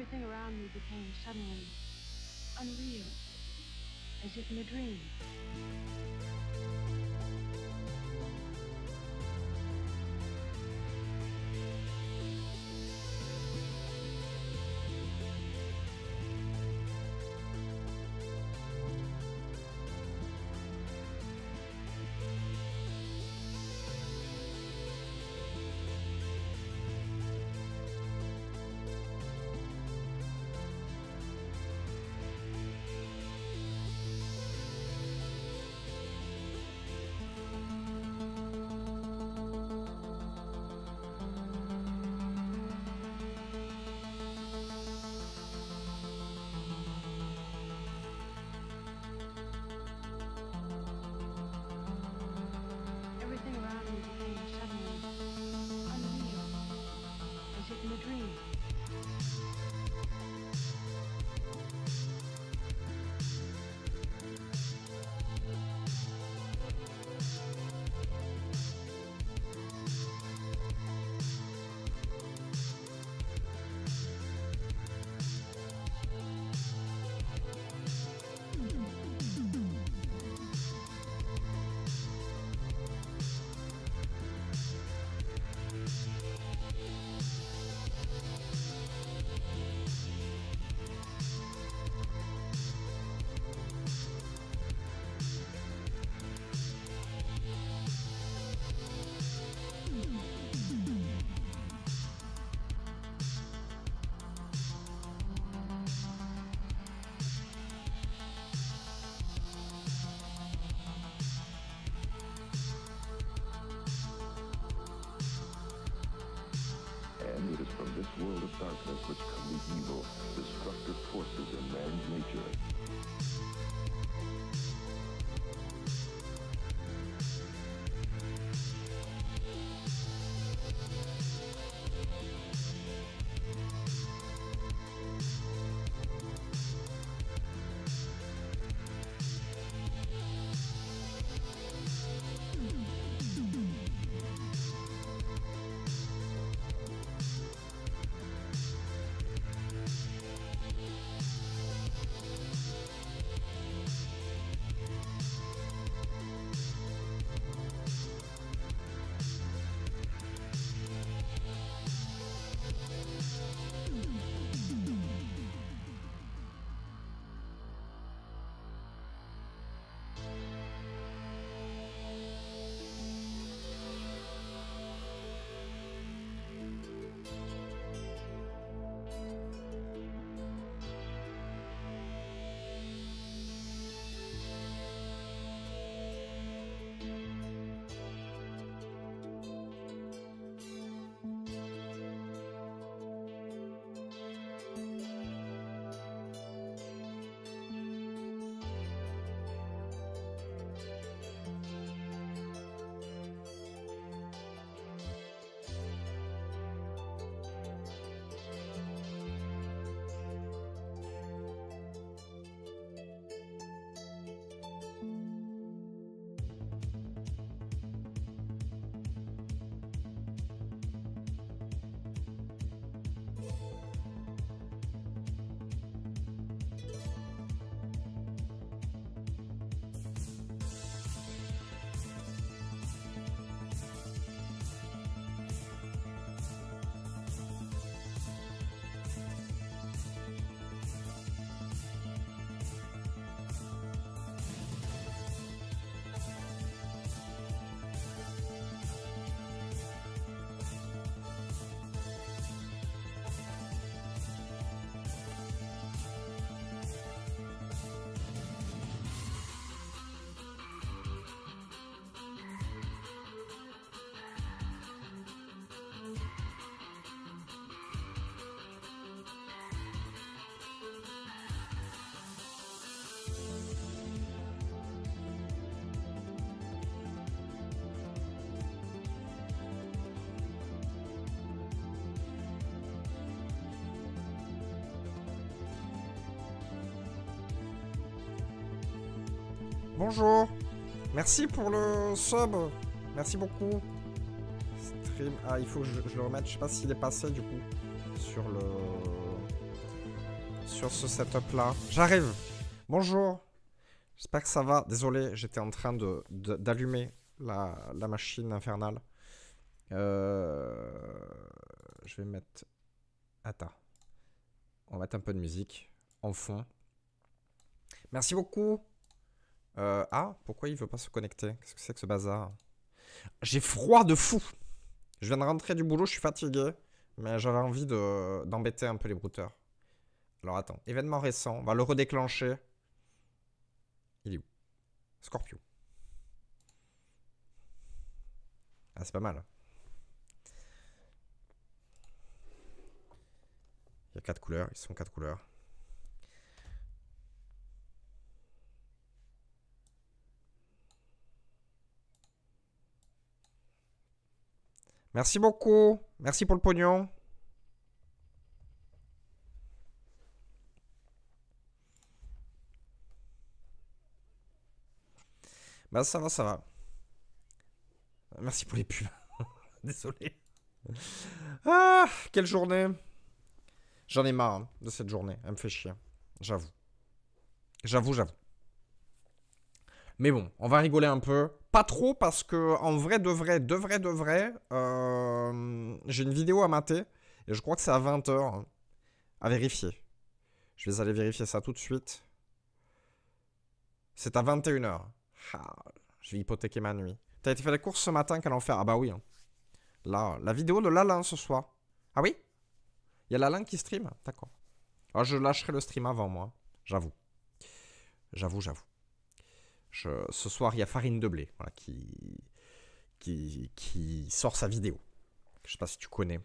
Everything around me became suddenly unreal, as if in a dream. कुछ Bonjour. Merci pour le sub. Merci beaucoup. Stream. Ah, il faut que je, le remette. Je sais pas s'il est passé du coup sur le sur ce setup là. J'arrive. Bonjour. J'espère que ça va. Désolé, j'étais en train de d'allumer la, la, machine infernale. Euh, je vais mettre. Attends. On va mettre un peu de musique en fond. Merci beaucoup. Euh, ah, pourquoi il veut pas se connecter Qu'est-ce que c'est que ce bazar J'ai froid de fou Je viens de rentrer du boulot, je suis fatigué. Mais j'avais envie d'embêter un peu les brouteurs. Alors attends, événement récent, on va le redéclencher. Il est où Scorpion. Ah, c'est pas mal. Il y a quatre couleurs, ils sont quatre couleurs. Merci beaucoup. Merci pour le pognon. Bah ça va, ça va. Merci pour les pubs. Désolé. Ah, quelle journée. J'en ai marre hein, de cette journée. Elle me fait chier. J'avoue. J'avoue, j'avoue. Mais bon, on va rigoler un peu. Pas trop parce que en vrai, de vrai, de vrai, de vrai, euh, j'ai une vidéo à mater. Et je crois que c'est à 20h. Hein, à vérifier. Je vais aller vérifier ça tout de suite. C'est à 21h. Ah, je vais hypothéquer ma nuit. T'as été faire des courses ce matin, qu'à faire Ah bah oui. Hein. Là, la vidéo de Lalin ce soir. Ah oui Il y a Lalin qui stream D'accord. Ah, je lâcherai le stream avant moi. Hein. J'avoue. J'avoue, j'avoue ce soir, il y a Farine de Blé qui, qui, sort sa vidéo. Je sais pas si tu connais.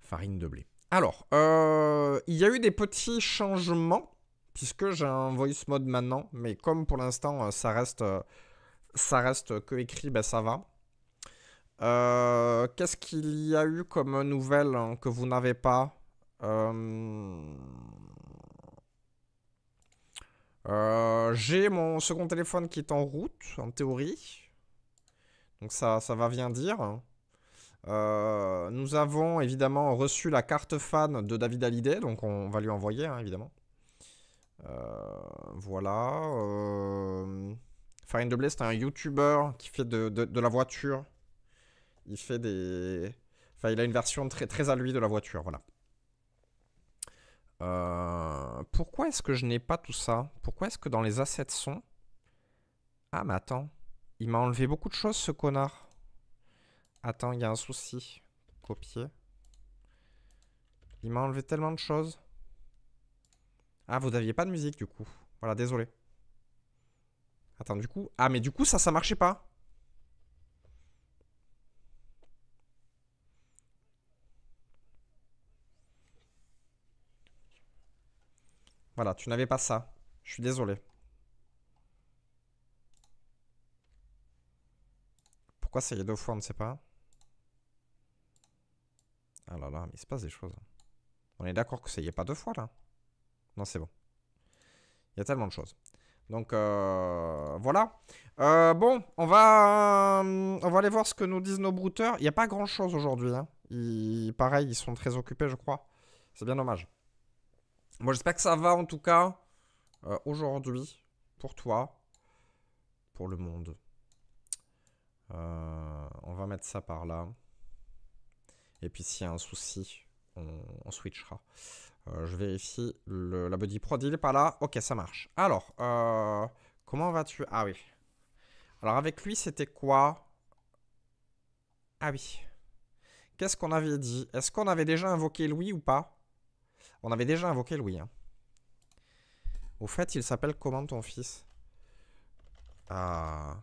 Farine de Blé. Alors, euh, il y a eu des petits changements, puisque j'ai un voice mode maintenant, mais comme pour l'instant, euh, ça reste, euh, ça reste que écrit, ben, ça va. Qu'est-ce qu'il y a eu comme nouvelle hein, que vous n'avez pas euh, j'ai mon second téléphone qui est en route, en théorie. Donc ça, ça va bien dire. Euh, nous avons évidemment reçu la carte fan de David Hallyday, donc on va lui envoyer, hein, évidemment. Euh, voilà. Euh... Farine de c'est un YouTuber qui fait de, la voiture. Il fait des... il a une version très, très à lui de la voiture, voilà. Euh, pourquoi est-ce que je n'ai pas tout ça Pourquoi est-ce que dans les assets sont... Ah mais attends, il m'a enlevé beaucoup de choses ce connard. Attends, il y a un souci. Copier. Il m'a enlevé tellement de choses. Ah, vous n'aviez pas de musique du coup. Voilà, désolé. Attends, du coup... Ah mais du coup ça, ça marchait pas. Voilà, tu n'avais pas ça. Je suis désolé. Pourquoi ça y est deux fois, on ne sait pas Ah là là, il se passe des choses. On est d'accord que ça y est pas deux fois, là Non, c'est bon. Il y a tellement de choses. Donc euh, voilà. Euh, bon, on va, euh, on va aller voir ce que nous disent nos brouteurs. Il n'y a pas grand chose aujourd'hui. Hein. pareil, ils sont très occupés, je crois. C'est bien dommage. Moi, j'espère que ça va en tout cas euh, aujourd'hui pour toi, pour le monde. Euh, on va mettre ça par là. Et puis s'il y a un souci, on, switchera. Euh, je vérifie le, la body prod, il est pas là. Ok, ça marche. Alors, comment vas-tu Ah oui. Alors avec lui, c'était quoi Ah oui. Qu'est-ce qu'on avait dit Est-ce qu'on avait déjà invoqué Louis ou pas on avait déjà invoqué Louis. Hein. Au fait, il s'appelle comment ton fils Ah.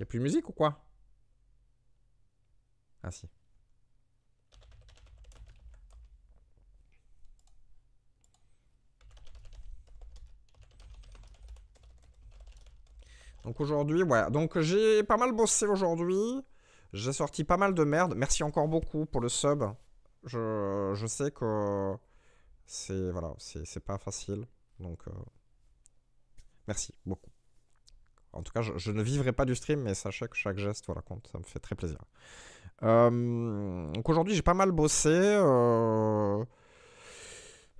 a plus de musique ou quoi Ah si. Donc aujourd'hui, ouais. Donc j'ai pas mal bossé aujourd'hui. J'ai sorti pas mal de merde. Merci encore beaucoup pour le sub. Je, sais que c'est voilà, c'est pas facile. Donc euh, merci beaucoup. En tout cas, je, ne vivrai pas du stream, mais sachez que chaque geste voilà, compte. Ça me fait très plaisir. Euh, donc aujourd'hui, j'ai pas mal bossé. Euh,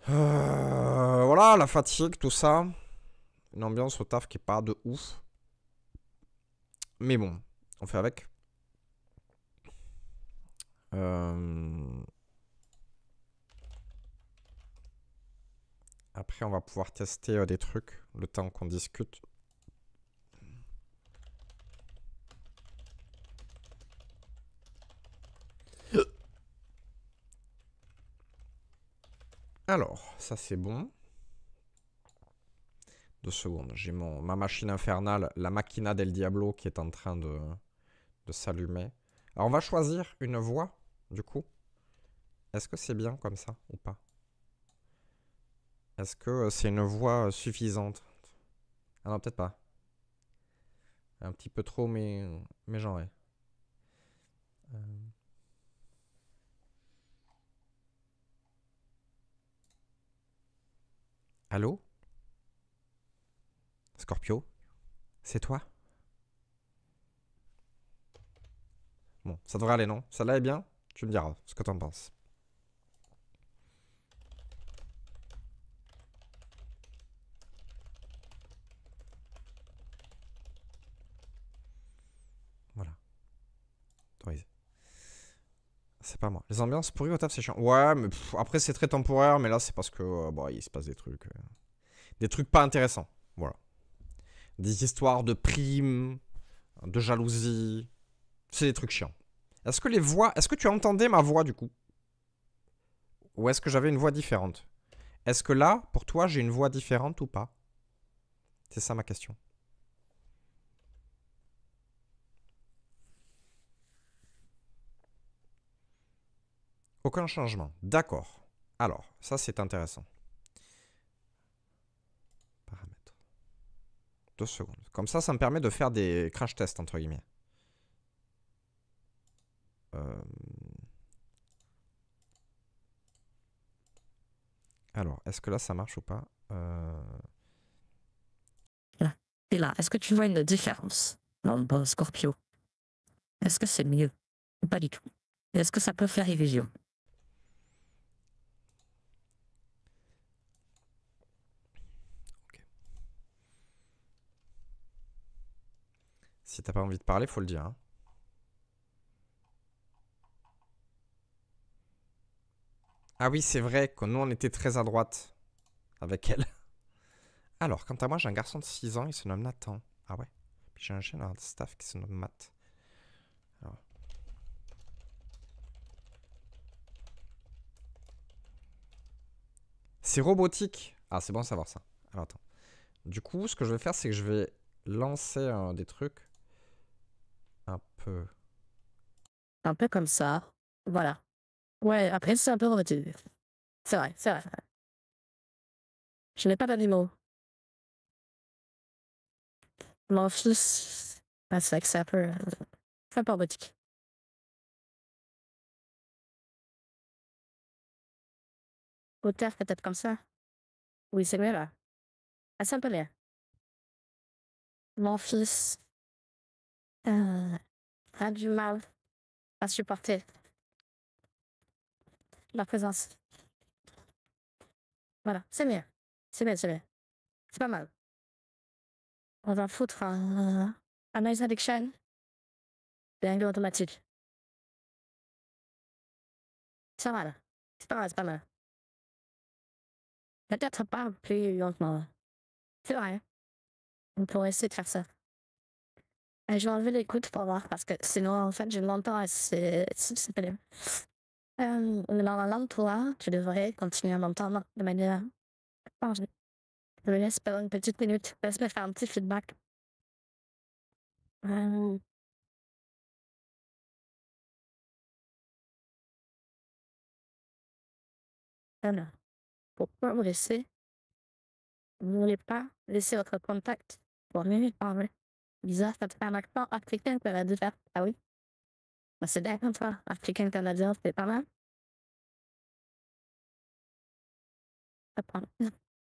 voilà, la fatigue, tout ça. Une ambiance au taf qui est pas de ouf. Mais bon, on fait avec. Euh, après, on va pouvoir tester euh, des trucs le temps qu'on discute. Alors, ça c'est bon. Deux secondes, j'ai mon ma machine infernale, la Machina del Diablo, qui est en train de, s'allumer. Alors on va choisir une voix, du coup. Est-ce que c'est bien comme ça ou pas Est-ce que c'est une voix suffisante Ah non, peut-être pas. Un petit peu trop, mais, mais j'en ai. Allô Scorpio, c'est toi Bon, ça devrait aller, non Ça là est bien Tu me diras ce que t'en penses. Voilà. C'est pas moi. Les ambiances pourries au taf, c'est chiant. Ouais, mais après, c'est très temporaire, mais là, c'est parce que, euh, bon, bah, il se passe des trucs. Euh, des trucs pas intéressants. Voilà. Des histoires de primes, de jalousie. C'est des trucs chiants. Est-ce que les voix... Est-ce que tu entendais ma voix du coup Ou est-ce que j'avais une voix différente Est-ce que là, pour toi, j'ai une voix différente ou pas C'est ça ma question. Aucun changement. D'accord. Alors, ça c'est intéressant. Deux secondes. Comme ça, ça me permet de faire des crash tests, entre guillemets. Euh. Alors, est-ce que là, ça marche ou pas euh. Là, et là, est-ce que tu vois une différence dans le Scorpio Est-ce que c'est mieux Pas du tout. Est-ce que ça peut faire révision Si t'as pas envie de parler, faut le dire. Hein. Ah oui, c'est vrai que nous, on était très à droite avec elle. Alors, quant à moi, j'ai un garçon de 6 ans, il se nomme Nathan. Ah ouais. Puis j'ai un jeune de staff qui se nomme Matt. C'est robotique. Ah, c'est bon de savoir ça. Alors, attends. Du coup, ce que je vais faire, c'est que je vais lancer euh, des trucs. Un peu. Un peu comme ça. Voilà. Ouais, après, c'est un peu revêtu. C'est vrai, c'est vrai. Je n'ai pas d'animaux. Mon fils, ah, c'est vrai que c'est un peu, C'est un peu robotique. Hauteur peut-être comme ça. Oui, c'est vrai, là. Ah, c'est un peu mieux. Mon fils, euh, a du mal à supporter la présence. Voilà, c'est mieux. C'est bien, c'est bien. C'est pas mal. On va foutre un, noise addiction et un automatique. C'est pas mal. C'est pas mal, c'est pas mal. Peut-être pas plus lentement. C'est vrai. On pourrait essayer de faire ça. Euh, je vais enlever l'écoute pour voir parce que sinon, en fait, je ne m'entends assez. C'est pas euh, dans la langue, toi, tu devrais continuer à m'entendre de manière. je... me laisse pendant une petite minute. Laisse-moi faire un petit feedback. Euh... ne pourquoi vous laissez Vous ne voulez pas laisser votre contact pour mieux parler bizarre c'est un accent africain faire, Ah oui? c'est d'accord, comme ça. Africain canadien, c'est pas mal.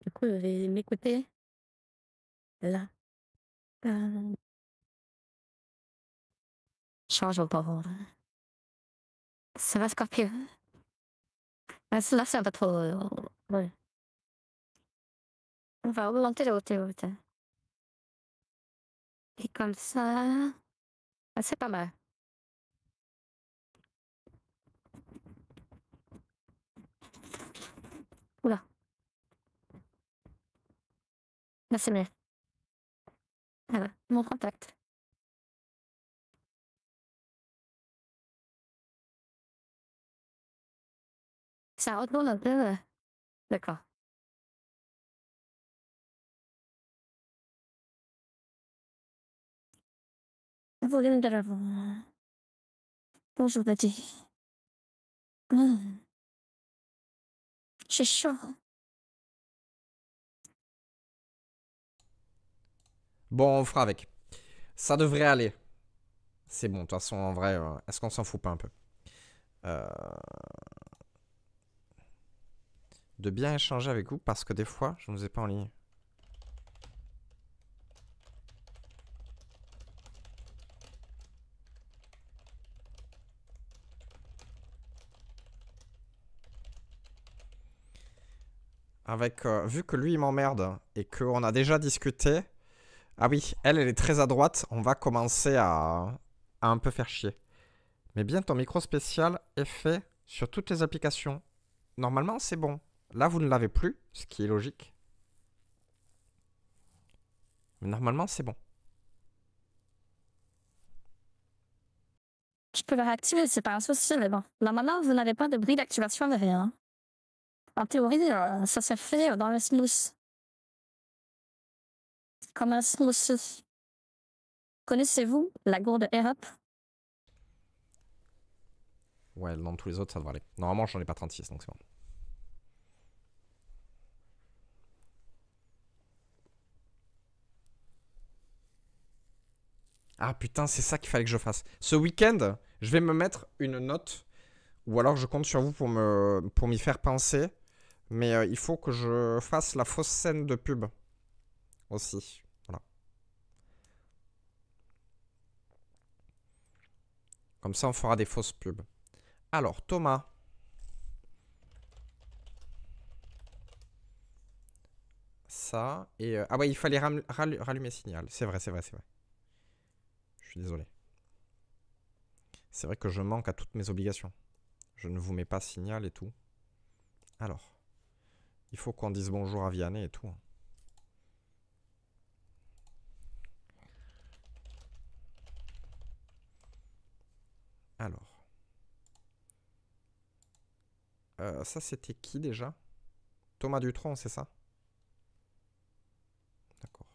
Du coup, je vais m'écouter. Là. Euh... Change au pauvre. Ça va, Scorpio? Là, c'est un peu trop. Euh, ouais. On va augmenter la hauteur. Et comme ça, ah, c'est pas mal. Oula. Là, c'est mieux. Ah mon contact. Ça retourne un peu. Euh, d'accord. Bonjour, hmm. Bon, on fera avec. Ça devrait aller. C'est bon, de toute façon, en vrai, euh, est-ce qu'on s'en fout pas un peu euh, De bien échanger avec vous, parce que des fois, je ne vous ai pas en ligne. avec euh, vu que lui il m'emmerde et qu'on a déjà discuté. Ah oui, elle elle est très à droite, on va commencer à, un peu faire chier. Mais bien ton micro spécial est fait sur toutes les applications. Normalement c'est bon. Là vous ne l'avez plus, ce qui est logique. Mais normalement c'est bon. Je peux réactiver, c'est pas un souci, mais bon. Normalement vous n'avez pas de bruit d'activation de rien en théorie, euh, ça s'est fait dans le smooth. Comme un smooth. Connaissez-vous la gourde Erop Ouais, dans tous les autres, ça devrait aller. Normalement, j'en ai pas 36, donc c'est bon. Ah putain, c'est ça qu'il fallait que je fasse. Ce week-end, je vais me mettre une note. Ou alors je compte sur vous pour m'y pour faire penser. Mais euh, il faut que je fasse la fausse scène de pub aussi. Voilà. Comme ça, on fera des fausses pubs. Alors, Thomas. Ça. Et euh, Ah ouais, il fallait rallumer signal. C'est vrai, c'est vrai, c'est vrai. Je suis désolé. C'est vrai que je manque à toutes mes obligations. Je ne vous mets pas signal et tout. Alors. Il faut qu'on dise bonjour à Vianney et tout. Hein. Alors. Euh, ça, c'était qui déjà Thomas Dutron, c'est ça D'accord.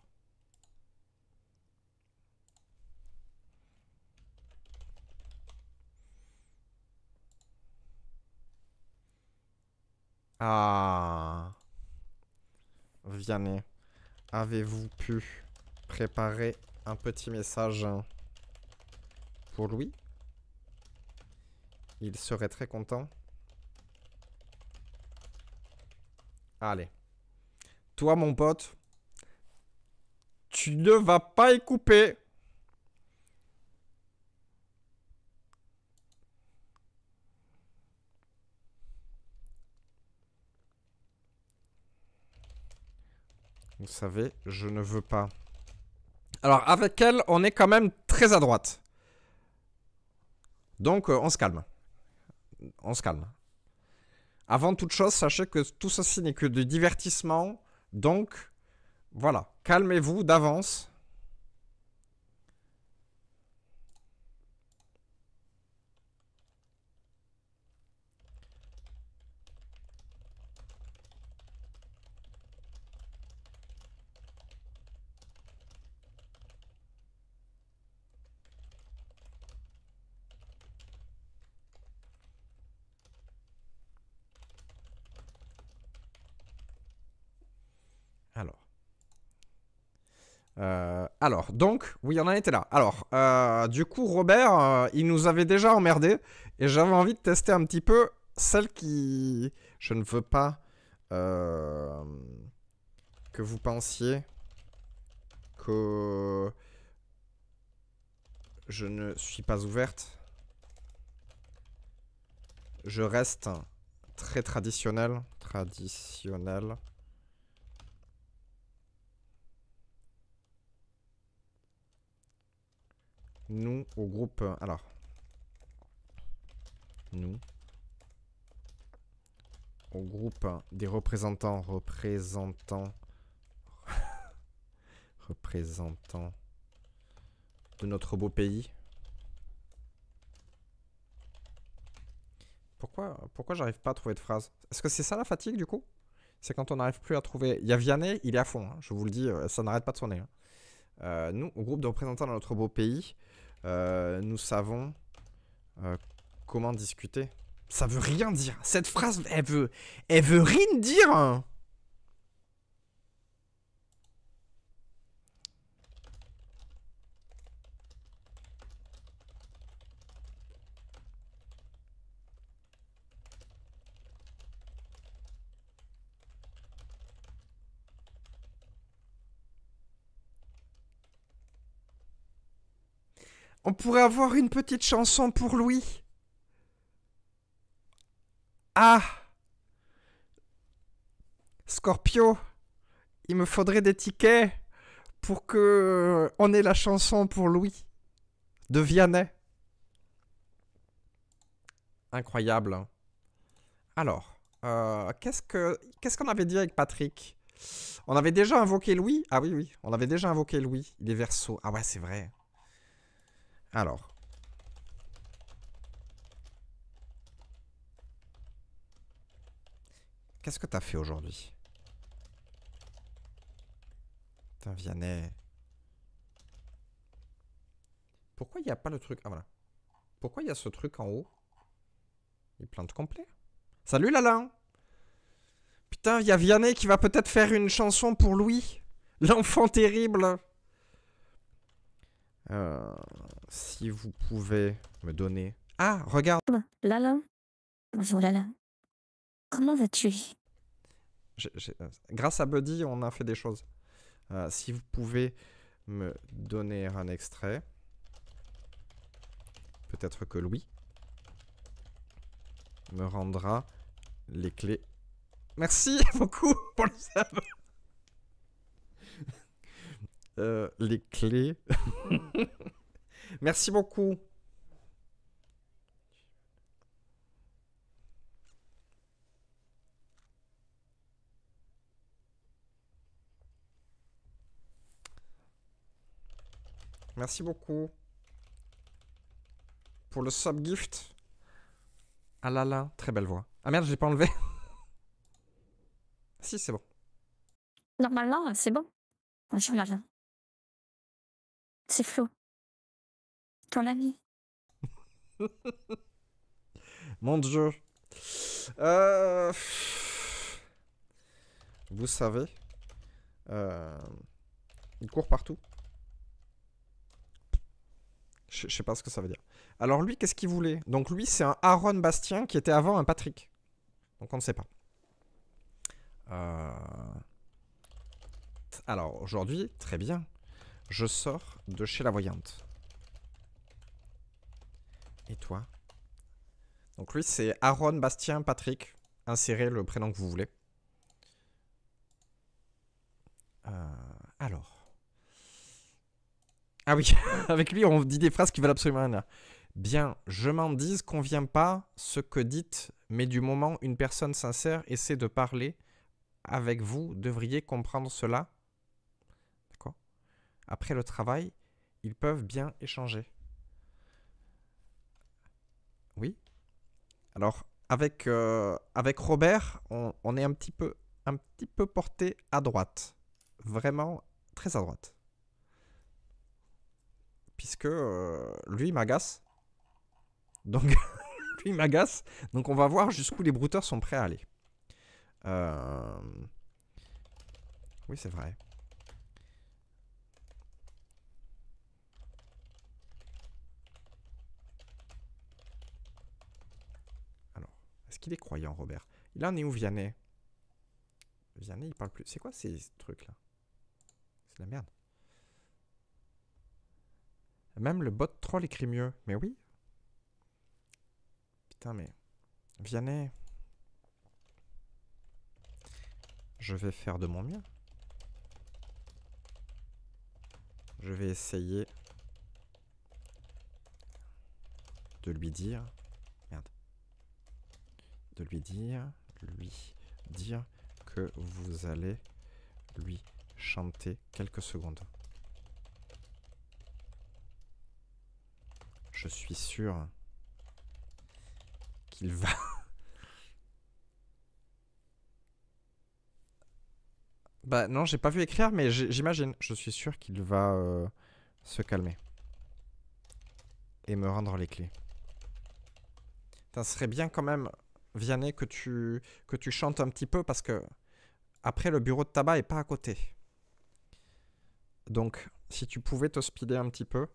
Ah Vianney, avez-vous pu préparer un petit message pour lui Il serait très content. Allez. Toi, mon pote, tu ne vas pas y couper. Vous savez, je ne veux pas. Alors, avec elle, on est quand même très à droite. Donc, euh, on se calme. On se calme. Avant toute chose, sachez que tout ceci n'est que du divertissement. Donc, voilà. Calmez-vous d'avance. Euh, alors, donc, oui, on en était là. Alors, euh, du coup, Robert, euh, il nous avait déjà emmerdé et j'avais envie de tester un petit peu celle qui. Je ne veux pas que vous pensiez que je ne suis pas ouverte. Je reste très traditionnel. Traditionnel. nous, au groupe... Alors, nous, au groupe des représentants, représentants, représentants de notre beau pays. Pourquoi, pourquoi j'arrive pas à trouver de phrase Est-ce que c'est ça la fatigue du coup C'est quand on n'arrive plus à trouver... Il y a Vianney, il est à fond, hein. je vous le dis, euh, ça n'arrête pas de sonner. Hein. Euh, nous, au groupe de représentants de notre beau pays, euh, nous savons euh, comment discuter. Ça veut rien dire. Cette phrase, elle veut, elle veut rien dire. On pourrait avoir une petite chanson pour Louis. Ah Scorpio, il me faudrait des tickets pour que euh, on ait la chanson pour Louis de Vianney. Incroyable. Hein. Alors, euh, qu'est-ce qu'on avait dit avec Patrick On avait déjà invoqué Louis Ah oui, oui, on avait déjà invoqué Louis. Il est verso. Ah ouais, c'est vrai. Alors. Qu'est-ce que t'as fait aujourd'hui Putain, Vianney. Pourquoi il n'y a pas le truc Ah voilà. Pourquoi il y a ce truc en haut Il plante complet. Salut Lala Putain, il y a Vianney qui va peut-être faire une chanson pour Louis. L'enfant terrible euh, si vous pouvez me donner. Ah, regarde. Lala. Bonjour Lala. Comment vas-tu euh, Grâce à Buddy, on a fait des choses. Euh, si vous pouvez me donner un extrait. Peut-être que Louis me rendra les clés. Merci beaucoup pour le euh, les clés. Merci beaucoup. Merci beaucoup. Pour le sub gift. Ah là là, très belle voix. Ah merde, je l'ai pas enlevé. si, c'est bon. Normalement, c'est bon. Je c'est flou. ton ami. Mon dieu. Euh, vous savez, euh, il court partout. Je sais pas ce que ça veut dire. Alors lui, qu'est-ce qu'il voulait Donc lui, c'est un Aaron Bastien qui était avant un Patrick. Donc on ne sait pas. Euh, alors aujourd'hui, très bien. Je sors de chez la voyante. Et toi Donc lui, c'est Aaron, Bastien, Patrick. Insérez le prénom que vous voulez. Euh, alors. Ah oui, avec lui, on dit des phrases qui valent absolument rien. Bien, je m'en dise, convient pas ce que dites, mais du moment une personne sincère essaie de parler avec vous, devriez comprendre cela après le travail, ils peuvent bien échanger. Oui. Alors, avec, euh, avec Robert, on, est un petit peu, un petit peu porté à droite. Vraiment très à droite. Puisque euh, lui m'agace. Donc, lui m'agace. Donc, on va voir jusqu'où les brouteurs sont prêts à aller. Euh, oui, c'est vrai. qu'il est croyant, Robert Il en est où, Vianney Vianney, il parle plus. C'est quoi ces trucs-là C'est la merde. Même le bot troll écrit mieux. Mais oui. Putain, mais... Vianney... Je vais faire de mon mieux. Je vais essayer de lui dire de lui dire, lui dire que vous allez lui chanter quelques secondes. Je suis sûr qu'il va... Bah non, j'ai pas vu écrire, mais j'imagine. Je suis sûr qu'il va euh, se calmer. Et me rendre les clés. Ça serait bien quand même Vianney, que tu, que tu chantes un petit peu parce que après, le bureau de tabac est pas à côté. Donc, si tu pouvais te speeder un petit peu,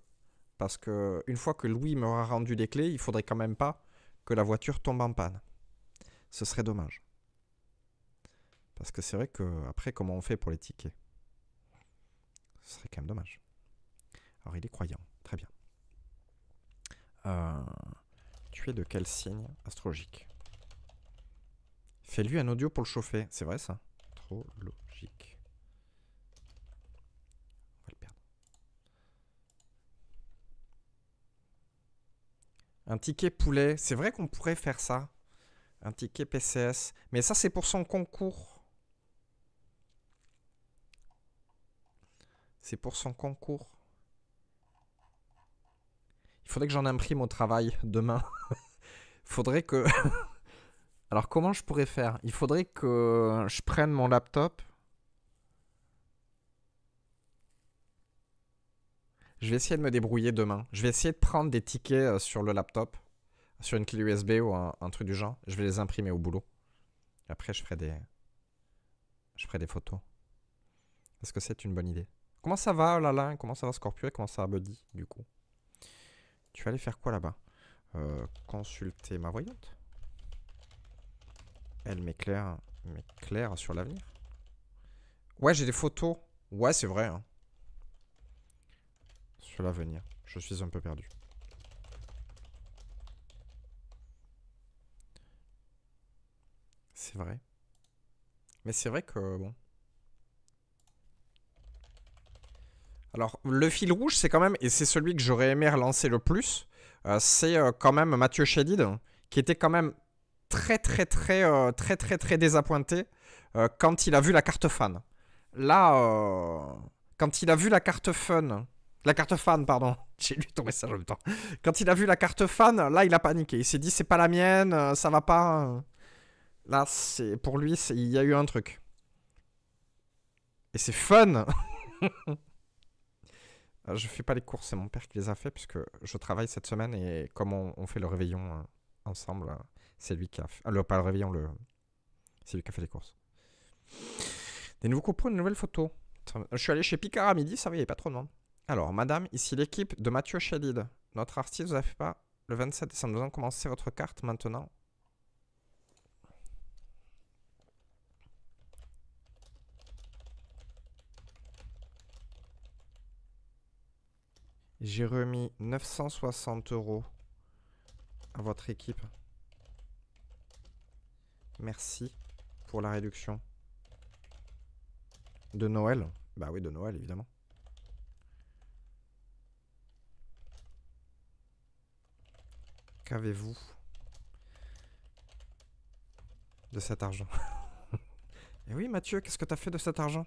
parce que une fois que Louis m'aura rendu les clés, il faudrait quand même pas que la voiture tombe en panne. Ce serait dommage. Parce que c'est vrai que après, comment on fait pour les tickets Ce serait quand même dommage. Alors, il est croyant. Très bien. Euh, tu es de quel signe astrologique Fais-lui un audio pour le chauffer. C'est vrai ça Trop logique. On va le perdre. Un ticket poulet. C'est vrai qu'on pourrait faire ça. Un ticket PCS. Mais ça, c'est pour son concours. C'est pour son concours. Il faudrait que j'en imprime au travail demain. faudrait que... Alors comment je pourrais faire Il faudrait que je prenne mon laptop. Je vais essayer de me débrouiller demain. Je vais essayer de prendre des tickets euh, sur le laptop, sur une clé USB ou un, truc du genre. Je vais les imprimer au boulot. Après, je ferai des, je ferai des photos. Est-ce que c'est une bonne idée Comment ça va, Lala Comment ça va, Scorpio Et comment ça va, Buddy, du coup Tu vas aller faire quoi là-bas euh, Consulter ma voyante elle m'éclaire. M'éclaire sur l'avenir. Ouais, j'ai des photos. Ouais, c'est vrai. Hein. Sur l'avenir. Je suis un peu perdu. C'est vrai. Mais c'est vrai que bon. Alors, le fil rouge, c'est quand même, et c'est celui que j'aurais aimé relancer le plus, euh, c'est euh, quand même Mathieu Chédid, qui était quand même très très très euh, très très très désappointé euh, quand il a vu la carte fan. Là, euh, quand il a vu la carte fun, la carte fan, pardon, j'ai lu ton message en même temps. Quand il a vu la carte fan, là, il a paniqué. Il s'est dit, c'est pas la mienne, ça va pas. Là, c'est pour lui, il y a eu un truc. Et c'est fun. je fais pas les courses, c'est mon père qui les a fait puisque je travaille cette semaine et comme on fait le réveillon ensemble. C'est lui qui a. fait. Alors ah, pas le réveillon, le. C'est lui qui a fait les courses. Des nouveaux coupons, une nouvelle photo. Je suis allé chez Picard à midi, ça va, il n'y pas trop de monde. Alors, madame, ici l'équipe de Mathieu Chalid. Notre artiste vous a fait pas le 27 décembre. Nous allons commencer votre carte maintenant. J'ai remis 960 euros à votre équipe merci pour la réduction. De Noël Bah oui, de Noël, évidemment. Qu'avez-vous de cet argent Et eh oui, Mathieu, qu'est-ce que t'as fait de cet argent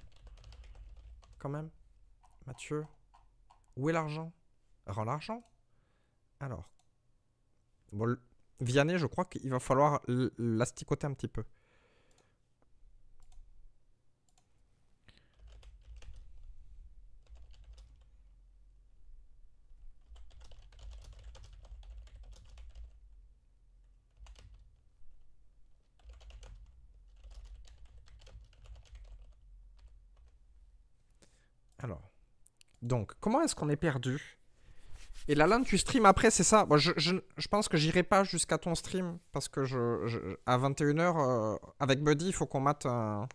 Quand même Mathieu Où est l'argent Rends l'argent Alors. Bon, Vianney, je crois qu'il va falloir l'asticoter un petit peu. Alors, donc, comment est-ce qu'on est perdu et Lalan, tu stream après, c'est ça je, pense que j'irai pas jusqu'à ton stream parce que je, à 21h, euh, avec Buddy, il faut qu'on mate, un...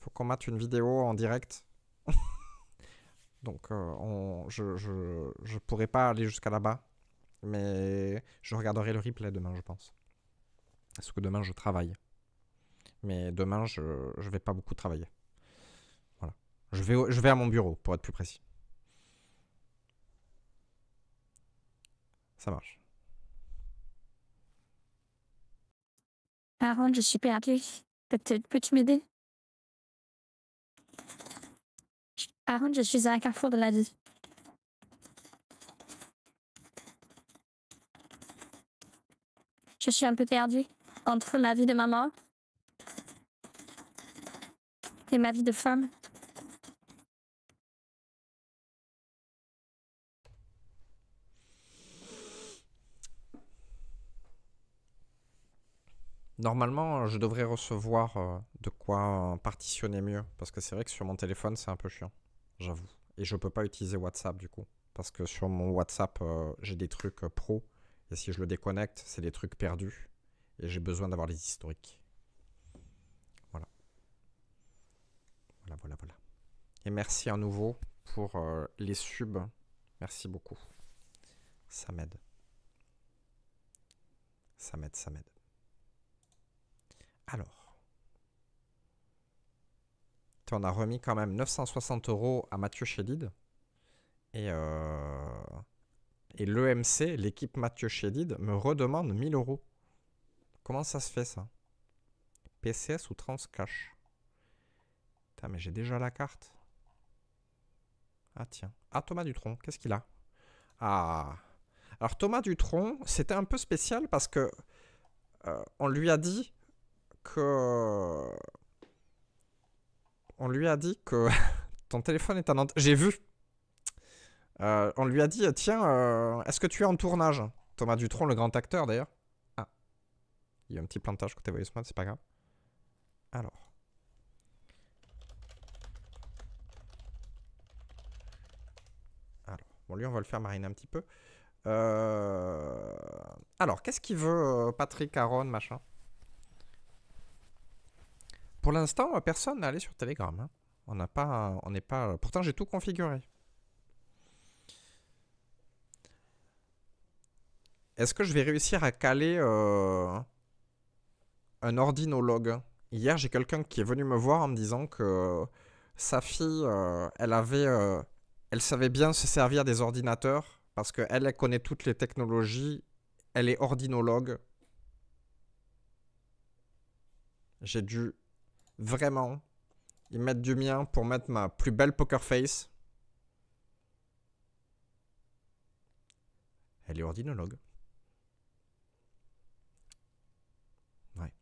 faut qu'on mate une vidéo en direct. Donc euh, je, je, je pourrais pas aller jusqu'à là-bas. Mais je regarderai le replay demain, je pense. Parce que demain, je travaille. Mais demain, je ne vais pas beaucoup travailler. Voilà. Je vais, je vais à mon bureau, pour être plus précis. Ça marche. je suis perdu. peux-tu m'aider Aaron, je suis à un carrefour de la vie. Je suis un peu perdu entre ma vie de maman et ma vie de femme. Normalement, je devrais recevoir euh, de quoi euh, partitionner mieux. Parce que c'est vrai que sur mon téléphone, c'est un peu chiant. J'avoue. Et je ne peux pas utiliser WhatsApp du coup. Parce que sur mon WhatsApp, euh, j'ai des trucs pro. Et si je le déconnecte, c'est des trucs perdus. Et j'ai besoin d'avoir les historiques. Voilà. Voilà, voilà, voilà. Et merci à nouveau pour les subs. Merci beaucoup. Ça m'aide. Ça m'aide, ça m'aide. Alors, on a remis quand même 960 euros à Mathieu Chédid. Et, euh, et l'EMC, l'équipe Mathieu Chédid, me redemande 1000 euros. Comment ça se fait ça PCS ou Transcash Putain, mais j'ai déjà la carte. Ah tiens. Ah, Thomas Dutron, qu'est-ce qu'il a Ah Alors Thomas Dutron, c'était un peu spécial parce que euh, on lui a dit que... On lui a dit que ton téléphone est en Nantes. J'ai vu. Euh, on lui a dit, tiens, euh, est-ce que tu es en tournage Thomas Dutronc, le grand acteur d'ailleurs. Ah. Il y a un petit plantage côté voice c'est pas grave. Alors. Bon, lui, on va le faire mariner un petit peu. Euh, alors, qu'est-ce qu'il veut, Patrick Aaron, machin pour l'instant, personne n'est allé sur Telegram. Hein. On n'a pas, on n'est pas. Pourtant, j'ai tout configuré. Est-ce que je vais réussir à caler euh, un ordinologue Hier, j'ai quelqu'un qui est venu me voir en me disant que euh, sa fille, euh, elle avait, elle savait bien se servir des ordinateurs parce qu'elle, elle connaît toutes les technologies. Elle est ordinologue. J'ai dû vraiment, ils mettent du mien pour mettre ma plus belle poker face. Elle est ordinologue. Ouais.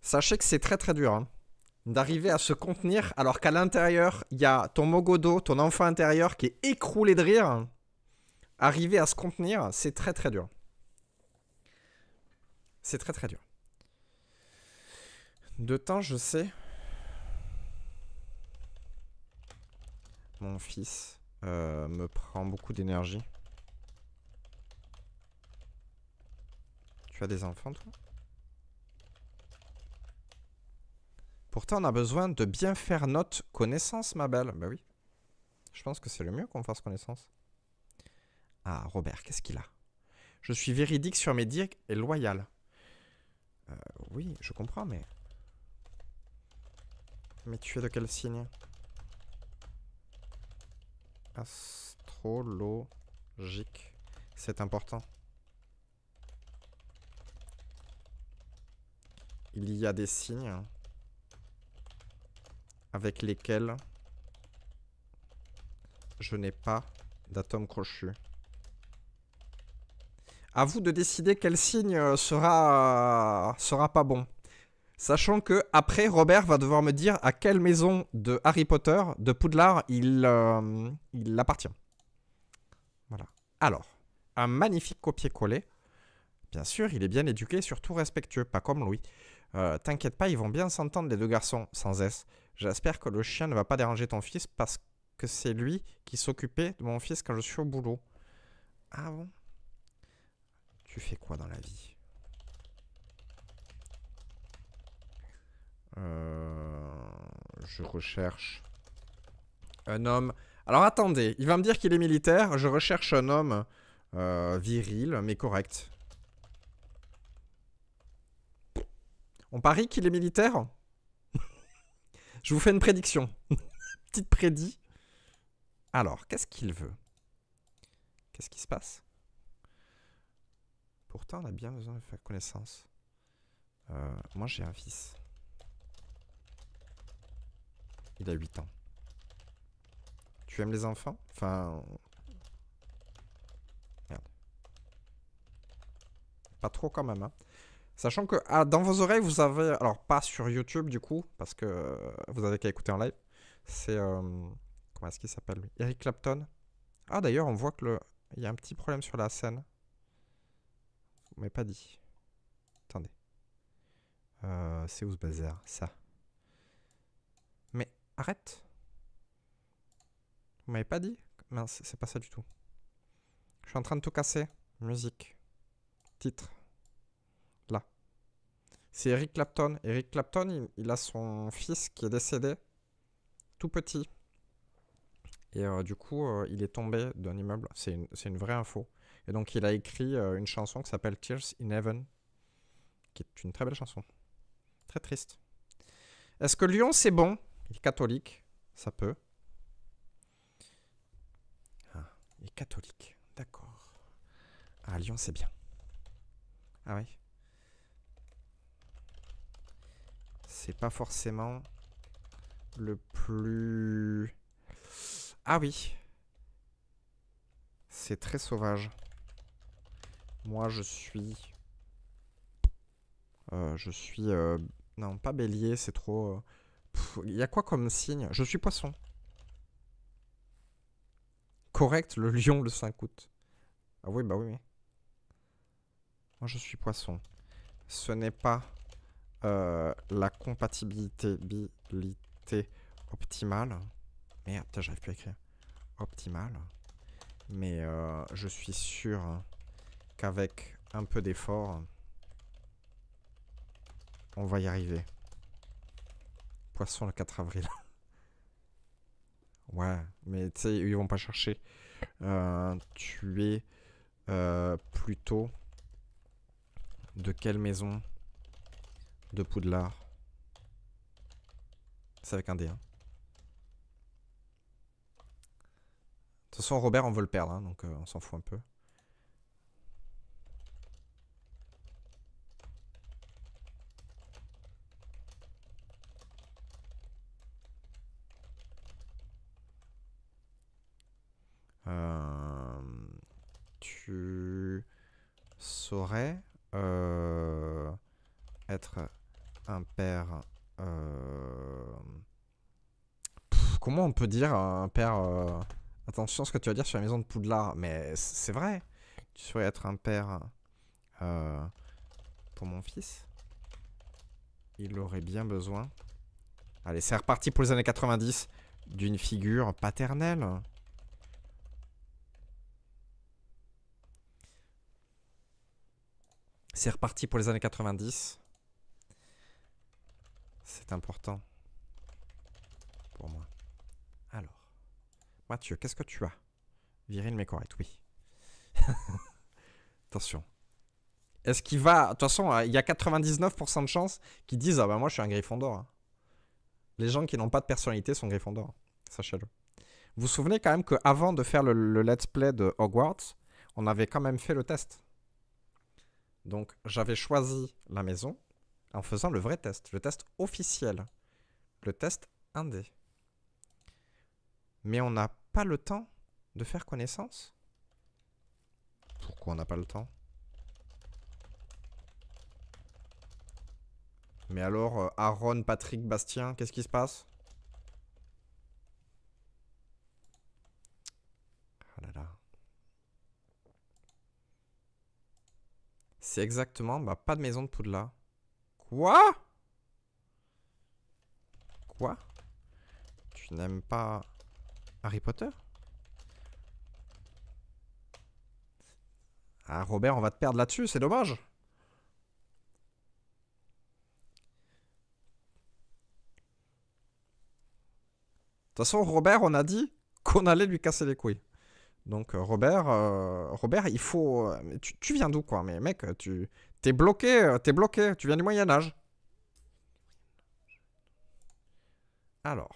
Sachez que c'est très très dur hein, d'arriver à se contenir alors qu'à l'intérieur, il y a ton mogodo, ton enfant intérieur qui est écroulé de rire. Arriver à se contenir, c'est très très dur. C'est très très dur. De temps, je sais. Mon fils euh, me prend beaucoup d'énergie. Tu as des enfants, toi Pourtant, on a besoin de bien faire notre connaissance, ma belle. Bah oui. Je pense que c'est le mieux qu'on fasse connaissance. Ah, Robert, qu'est-ce qu'il a Je suis véridique sur mes dires et loyal. Euh, oui, je comprends, mais... Mais tu es de quel signe Astrologique. C'est important. Il y a des signes avec lesquels je n'ai pas d'atome crochu à vous de décider quel signe euh, sera, euh, sera pas bon. Sachant que après Robert va devoir me dire à quelle maison de Harry Potter, de Poudlard, il, euh, appartient. Voilà. Alors, un magnifique copier-coller. Bien sûr, il est bien éduqué, surtout respectueux, pas comme Louis. T'inquiète pas, ils vont bien s'entendre les deux garçons, sans S. J'espère que le chien ne va pas déranger ton fils parce que c'est lui qui s'occupait de mon fils quand je suis au boulot. Ah bon tu fais quoi dans la vie euh, Je recherche un homme. Alors attendez, il va me dire qu'il est militaire. Je recherche un homme euh, viril, mais correct. On parie qu'il est militaire Je vous fais une prédiction. Petite prédit. Alors, qu'est-ce qu'il veut Qu'est-ce qui se passe Pourtant, on a bien besoin de faire connaissance. Euh, moi, j'ai un fils. Il a 8 ans. Tu aimes les enfants Enfin... Merde. Pas trop quand même. Hein. Sachant que ah, dans vos oreilles, vous avez... Alors, pas sur YouTube du coup, parce que euh, vous avez qu'à écouter en live. C'est... Euh, comment est-ce qu'il s'appelle lui Eric Clapton. Ah d'ailleurs, on voit que le... Il y a un petit problème sur la scène. Vous m'avez pas dit. Attendez. Euh, c'est où ce bazar Ça. Mais arrête Vous m'avez pas dit Mince, c'est pas ça du tout. Je suis en train de tout casser. Musique. Titre. Là. C'est Eric Clapton. Eric Clapton, il, a son fils qui est décédé. Tout petit. Et euh, du coup, euh, il est tombé d'un immeuble. C'est une, vraie info. Et donc il a écrit euh, une chanson qui s'appelle Tears in Heaven, qui est une très belle chanson. Très triste. Est-ce que Lyon c'est bon Il est catholique, ça peut. Ah, il est catholique, d'accord. Ah, Lyon c'est bien. Ah oui. C'est pas forcément le plus... Ah oui. C'est très sauvage. Moi, je suis... Euh, je suis... Euh, non, pas bélier, c'est trop... Euh, il y a quoi comme signe Je suis poisson. Correct, le lion le 5 août. Ah oui, bah oui. Moi, je suis poisson. Ce n'est pas la compatibilité optimale. Merde, j'arrive plus à écrire. Optimale. Mais je suis sûr hein, qu'avec un peu d'effort, on va y arriver. Poisson le 4 avril. ouais, mais tu sais, ils vont pas chercher. Euh, tuer euh, plutôt de quelle maison de Poudlard C'est avec un D. 1 hein. De toute façon, Robert, on veut le perdre, hein, donc euh, on s'en fout un peu. Euh, tu saurais euh, être un père... Euh, comment on peut dire un père... Attention ce que tu vas dire sur la maison de Poudlard, mais c'est vrai. Tu saurais être un père pour mon fils. Il aurait bien besoin. Allez, c'est reparti pour les années 90 d'une figure paternelle. C'est reparti pour les années 90. C'est important pour moi. Alors, Mathieu, qu'est-ce que tu as Viril mais correct, oui. Attention. Est-ce qu'il va... De toute façon, euh, il y a 99% de chances qu'ils disent « Ah bah moi, je suis un Gryffondor. Hein. Les gens qui n'ont pas de personnalité sont Gryffondor. Sachez-le. Vous vous souvenez quand même qu'avant de faire le let's play de Hogwarts, on avait quand même fait le test. Donc j'avais choisi la maison en faisant le vrai test, le test officiel, le test indé. Mais on n'a pas le temps de faire connaissance Pourquoi on n'a pas le temps Mais alors, euh, Aaron, Patrick, Bastien, qu'est-ce qui se passe exactement, bah, pas de maison de Poudlard. Quoi Quoi Tu n'aimes pas Harry Potter Ah Robert, on va te perdre là-dessus, c'est dommage. De toute façon, Robert, on a dit qu'on allait lui casser les couilles. Donc euh, Robert, euh, Robert, il faut. Euh, tu, viens d'où quoi Mais mec, tu t'es bloqué, t'es bloqué. Tu viens du Moyen Âge. Alors,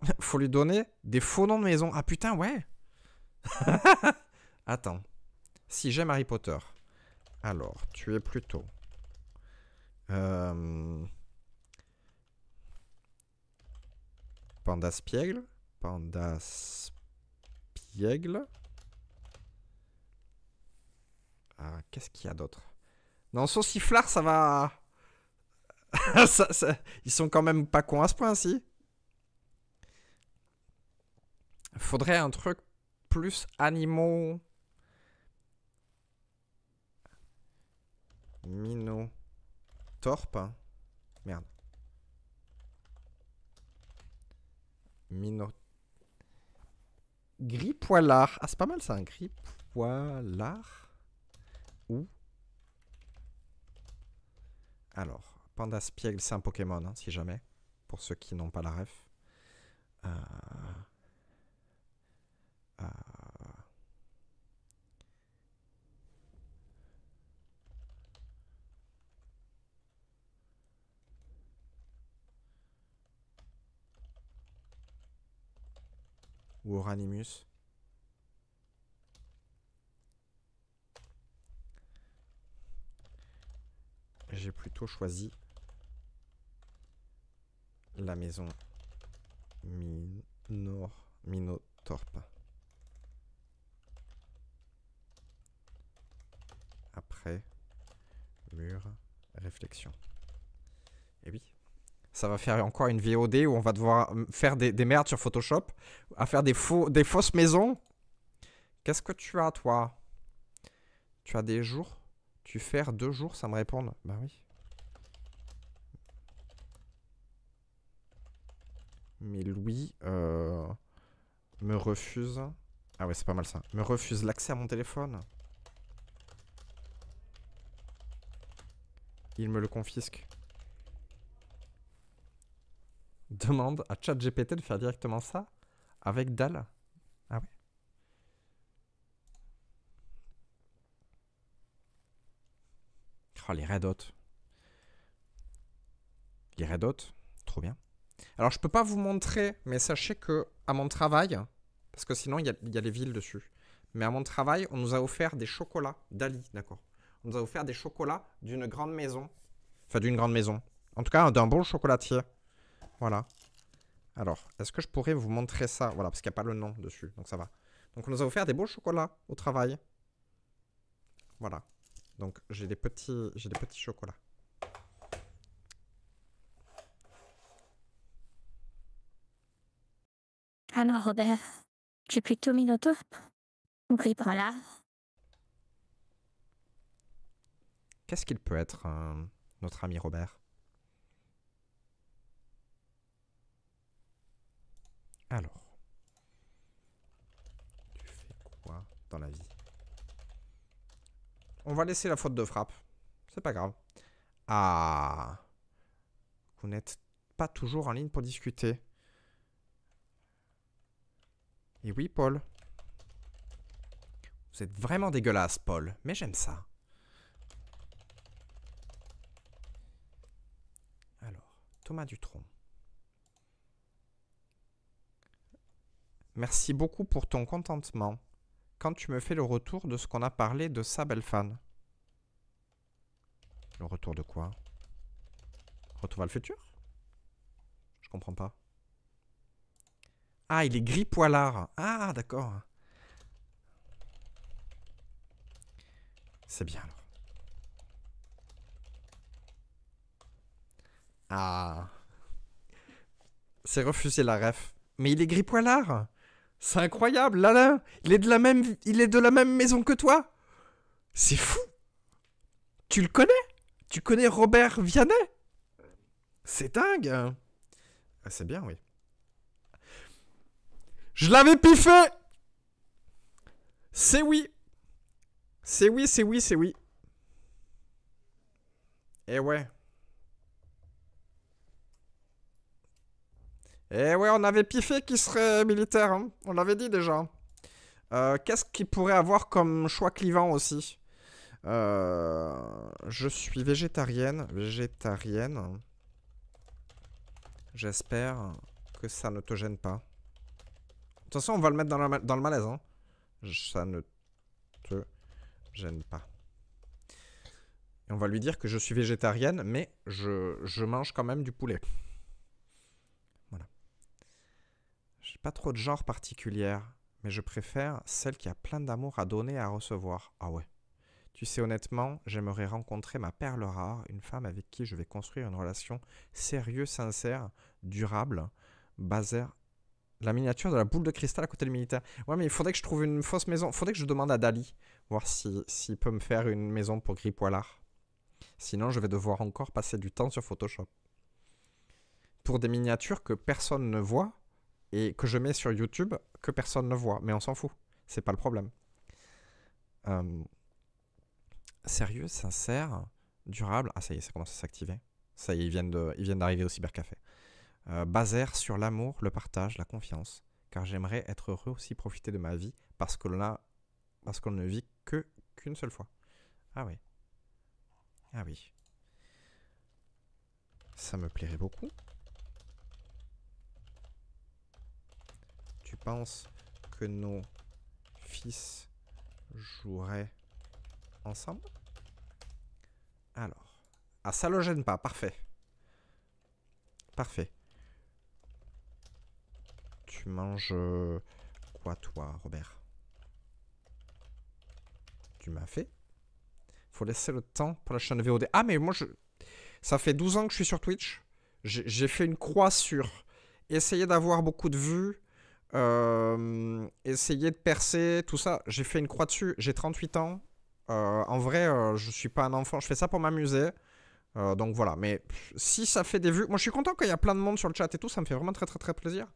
faut lui donner des faux noms de maison. Ah putain ouais. Attends. Si j'aime Harry Potter, alors tu es plutôt. Euh... Pandaspiègle. Pandaspiègle. Yègle. Ah, Qu'est-ce qu'il y a d'autre Non, Sauciflard, ça va... Ils sont quand même pas cons à ce point, ci Faudrait un truc plus animaux... Mino... Torp. Merde. Minotorpe. Gris poilard. Ah, c'est pas mal ça, un hein. gris poilard. Ou. Alors, Pandas, c'est un Pokémon, hein, si jamais. Pour ceux qui n'ont pas la ref. Euh, euh, ou J'ai plutôt choisi la maison Minor Minotorp. Après, mur, réflexion. Et oui, ça va faire encore une VOD où on va devoir euh, faire des, merdes sur Photoshop, à faire des, faux, des fausses maisons. Qu'est-ce que tu as, toi Tu as des jours Tu fais deux jours, ça me répond Bah oui. Mais Louis euh, me refuse. Ah ouais, c'est pas mal ça. Me refuse l'accès à mon téléphone. Il me le confisque demande à ChatGPT de faire directement ça avec DAL. Ah ouais. Oh, les Red Hot. Les Red Hot, trop bien. Alors, je peux pas vous montrer, mais sachez que à mon travail, parce que sinon, il y, y, a les villes dessus. Mais à mon travail, on nous a offert des chocolats d'Ali, d'accord On nous a offert des chocolats d'une grande maison. Enfin, d'une grande maison. En tout cas, d'un bon chocolatier. Voilà. Alors, est-ce que je pourrais vous montrer ça Voilà, parce qu'il n'y a pas le nom dessus, donc ça va. Donc on nous a offert des beaux chocolats au travail. Voilà. Donc j'ai des petits, j'ai des petits chocolats. Alors Robert, j'ai plutôt ou pris Oui, Qu'est-ce qu'il peut être, euh, notre ami Robert Alors, tu fais quoi dans la vie On va laisser la faute de frappe. C'est pas grave. Ah Vous n'êtes pas toujours en ligne pour discuter. Et oui, Paul. Vous êtes vraiment dégueulasse, Paul. Mais j'aime ça. Alors, Thomas Dutron. Merci beaucoup pour ton contentement. Quand tu me fais le retour de ce qu'on a parlé de sa belle fan. Le retour de quoi Retour vers le futur Je comprends pas. Ah, il est gris poilard. Ah, d'accord. C'est bien alors. Ah. C'est refusé la ref. Mais il est gris poilard c'est incroyable, là, il est de la même, il est de la même maison que toi. C'est fou. Tu le connais Tu connais Robert Vianney C'est dingue. Hein. Ah, c'est bien, oui. Je l'avais piffé. C'est oui. C'est oui, c'est oui, c'est oui. Eh ouais. Eh ouais, on avait piffé qu'il serait militaire, hein. on l'avait dit déjà. Euh, qu'est-ce qu'il pourrait avoir comme choix clivant aussi euh, Je suis végétarienne, végétarienne. J'espère que ça ne te gêne pas. De toute façon, on va le mettre dans, le malaise. Hein. Ça ne te gêne pas. Et on va lui dire que je suis végétarienne, mais je mange quand même du poulet. pas trop de genre particulière, mais je préfère celle qui a plein d'amour à donner et à recevoir. Ah ouais. Tu sais, honnêtement, j'aimerais rencontrer ma perle rare, une femme avec qui je vais construire une relation sérieuse, sincère, durable, basée. La miniature de la boule de cristal à côté du militaire. Ouais, mais il faudrait que je trouve une fausse maison. Il faudrait que je demande à Dali, voir s'il si, peut me faire une maison pour Gris Sinon, je vais devoir encore passer du temps sur Photoshop. Pour des miniatures que personne ne voit, et que je mets sur YouTube que personne ne voit. Mais on s'en fout. C'est pas le problème. Euh, sérieux, sincère, durable. Ah, ça y est, ça commence à s'activer. Ça y est, ils viennent, de, ils viennent d'arriver au cybercafé. Euh, sur l'amour, le partage, la confiance. Car j'aimerais être heureux aussi, profiter de ma vie, parce qu'on a, parce qu'on ne vit que qu'une seule fois. Ah oui. Ah oui. Ça me plairait beaucoup. que nos fils joueraient ensemble Alors. Ah, ça le gêne pas. Parfait. Parfait. Tu manges euh, quoi, toi, Robert tu m'as fait Faut laisser le temps pour la chaîne VOD. Ah, mais moi, je... Ça fait 12 ans que je suis sur Twitch. J'ai fait une croix sur essayer d'avoir beaucoup de vues euh, essayer de percer, tout ça. J'ai fait une croix dessus, j'ai 38 ans. Euh, en vrai, euh, je suis pas un enfant, je fais ça pour m'amuser. donc voilà, mais si ça fait des vues, moi je suis content qu'il y a plein de monde sur le chat et tout, ça me fait vraiment très très très plaisir.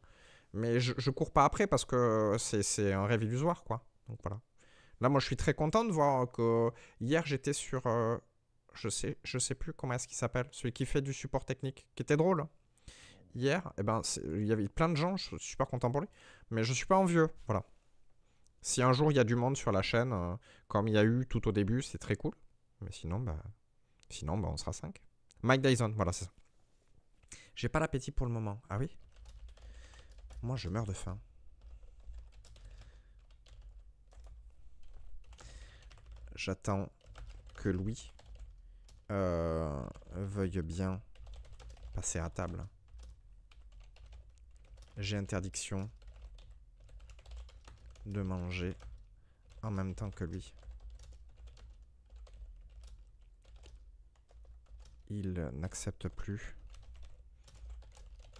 Mais je, cours pas après parce que c'est un rêve illusoire quoi. Donc voilà. Là, moi je suis très content de voir que hier j'étais sur. je, sais, je sais plus comment est-ce qu'il s'appelle, celui qui fait du support technique, qui était drôle. Hein hier, eh ben, il y avait plein de gens, je suis super content pour lui, mais je suis pas envieux, voilà. Si un jour il y a du monde sur la chaîne, euh, comme il y a eu tout au début, c'est très cool. Mais sinon, bah, sinon bah, on sera 5. Mike Dyson, voilà, c'est ça. J'ai pas l'appétit pour le moment. Ah oui Moi, je meurs de faim. J'attends que Louis euh, veuille bien passer à table j'ai interdiction de manger en même temps que lui. Il n'accepte plus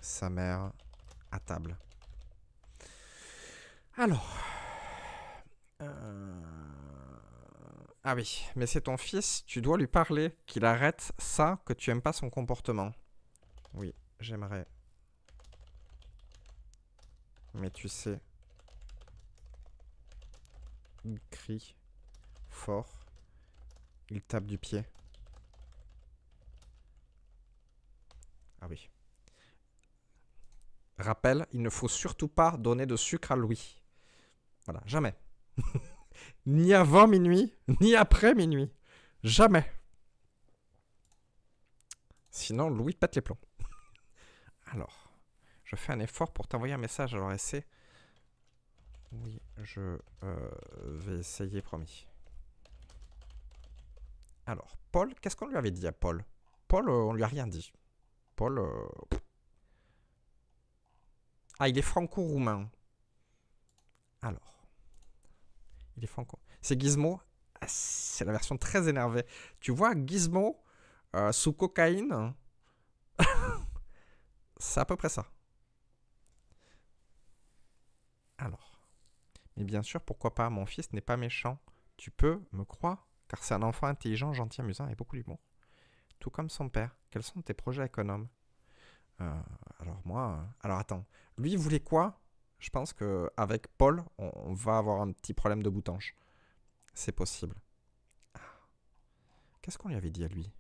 sa mère à table. Alors... Euh, ah oui, mais c'est ton fils, tu dois lui parler, qu'il arrête ça, que tu aimes pas son comportement. Oui, j'aimerais mais tu sais, il crie fort, il tape du pied. Ah oui. Rappel, il ne faut surtout pas donner de sucre à Louis. Voilà, jamais. ni avant minuit, ni après minuit. Jamais. Sinon, Louis pète les plombs. Alors. Je fais un effort pour t'envoyer un message, alors essaie. Oui, je euh, vais essayer, promis. Alors, Paul, qu'est-ce qu'on lui avait dit à Paul Paul, euh, on lui a rien dit. Paul... Euh, ah, il est franco-roumain. Alors. Il est franco... C'est Gizmo ah, C'est la version très énervée. Tu vois, Gizmo, sous cocaïne... C'est à peu près ça. alors Mais bien sûr, pourquoi pas Mon fils n'est pas méchant. Tu peux me croire, car c'est un enfant intelligent, gentil, amusant et beaucoup bon Tout comme son père. Quels sont tes projets économes euh, Alors moi, euh, alors attends. Lui voulait quoi Je pense que avec Paul, on, va avoir un petit problème de boutanche. C'est possible. Ah. Qu'est-ce qu'on lui avait dit à lui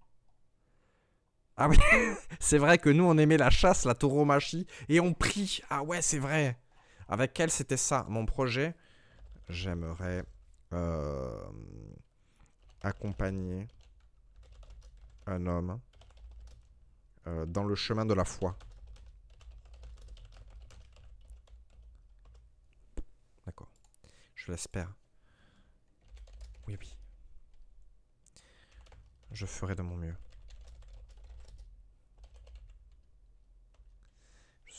Ah oui, c'est vrai que nous on aimait la chasse, la tauromachie, et on prie. Ah ouais, c'est vrai. Avec elle, c'était ça, mon projet. J'aimerais euh, accompagner un homme euh, dans le chemin de la foi. D'accord. Je l'espère. Oui, oui. Je ferai de mon mieux.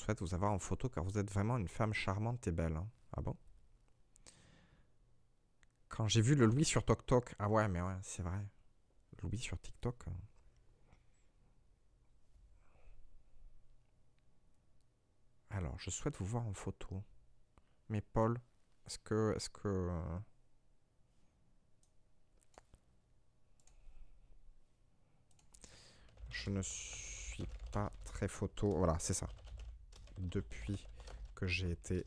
souhaite vous avoir en photo car vous êtes vraiment une femme charmante et belle. Hein. Ah bon Quand j'ai vu le Louis sur TikTok. Ah ouais, mais ouais, c'est vrai. Louis sur TikTok. Hein. Alors, je souhaite vous voir en photo. Mais Paul, est-ce que. Est-ce que. Euh, je ne suis pas très photo. Voilà, c'est ça depuis que j'ai été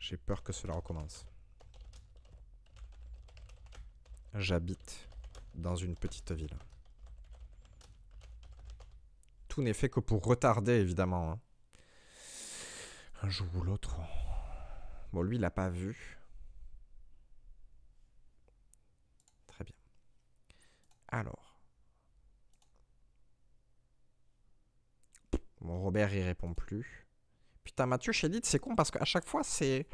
J'ai peur que cela recommence. J'habite dans une petite ville. Tout n'est fait que pour retarder, évidemment. Hein. Un jour ou l'autre. Bon, lui, il n'a pas vu. Bon, Robert il répond plus. Putain, Mathieu Chédid, c'est con parce qu'à chaque fois, c'est.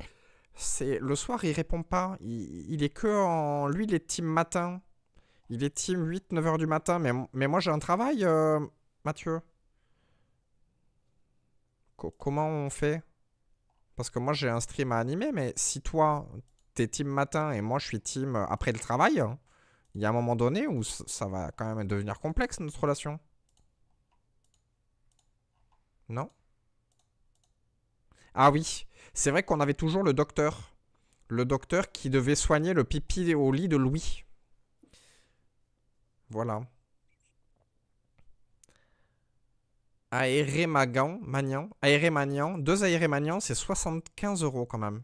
c'est Le soir, il répond pas. Il, est que en. Lui, il est team matin. Il est team 8-9 heures du matin. Mais, moi, j'ai un travail, euh, Mathieu. comment on fait Parce que moi, j'ai un stream à animer, mais si toi, t'es team matin et moi, je suis team euh, après le travail, il y a un moment donné où ça va quand même devenir complexe, notre relation. Non Ah oui, c'est vrai qu'on avait toujours le docteur. Le docteur qui devait soigner le pipi au lit de Louis. Voilà. Aéré Magnan, Aéré Magnan, deux Aéré Magnan, c'est 75 euros quand même.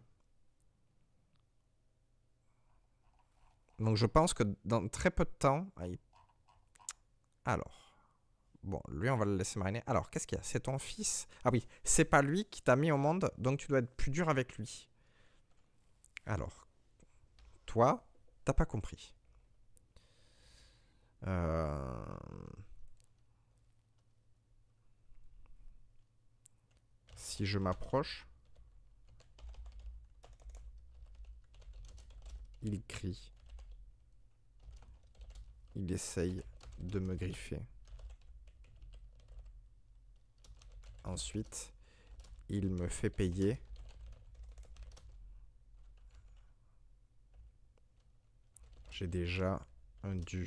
Donc je pense que dans très peu de temps... Alors. Bon, lui, on va le laisser mariner. Alors, qu'est-ce qu'il y a C'est ton fils Ah oui, c'est pas lui qui t'a mis au monde, donc tu dois être plus dur avec lui. Alors, toi, t'as pas compris. Euh, si je m'approche, il crie. Il essaye de me griffer. Ensuite, il me fait payer. J'ai déjà dû...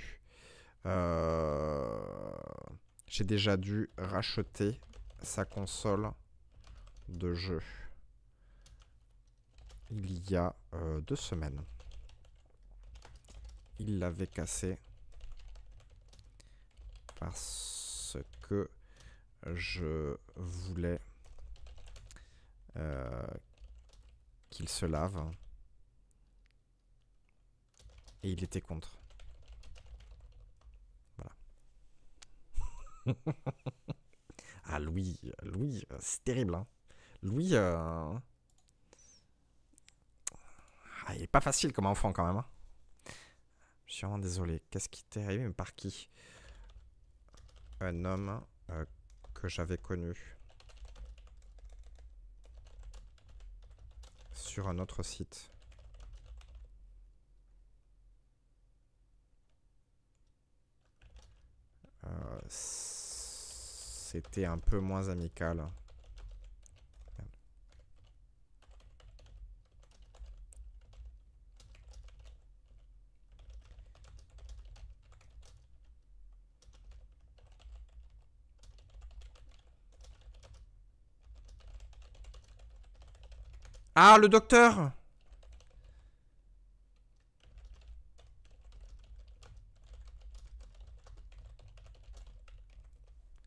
Euh, j'ai déjà dû racheter sa console de jeu. Il y a euh, deux semaines. Il l'avait cassée. Parce que je voulais euh, qu'il se lave. Et il était contre. Voilà. ah Louis, Louis, euh, c'est terrible. Hein. Louis, euh, ah, il est pas facile comme enfant quand même. Hein. Je suis vraiment désolé. Qu'est-ce qui t'est arrivé par qui Un homme que j'avais connu sur un autre site. Euh, c'était un peu moins amical. Ah, le docteur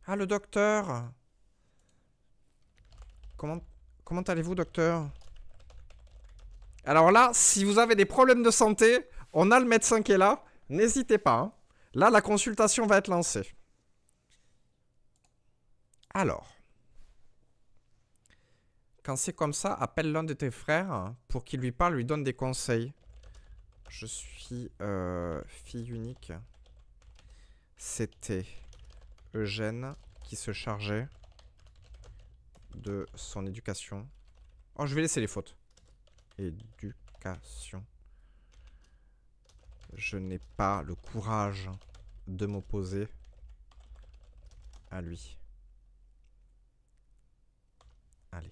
Ah, le docteur Comment, comment allez-vous, docteur Alors là, si vous avez des problèmes de santé, on a le médecin qui est là. N'hésitez pas. Hein. Là, la consultation va être lancée. Alors. Quand c'est comme ça, appelle l'un de tes frères pour qu'il lui parle, lui donne des conseils. Je suis euh, fille unique. C'était Eugène qui se chargeait de son éducation. Oh, je vais laisser les fautes. Éducation. Je n'ai pas le courage de m'opposer à lui. Allez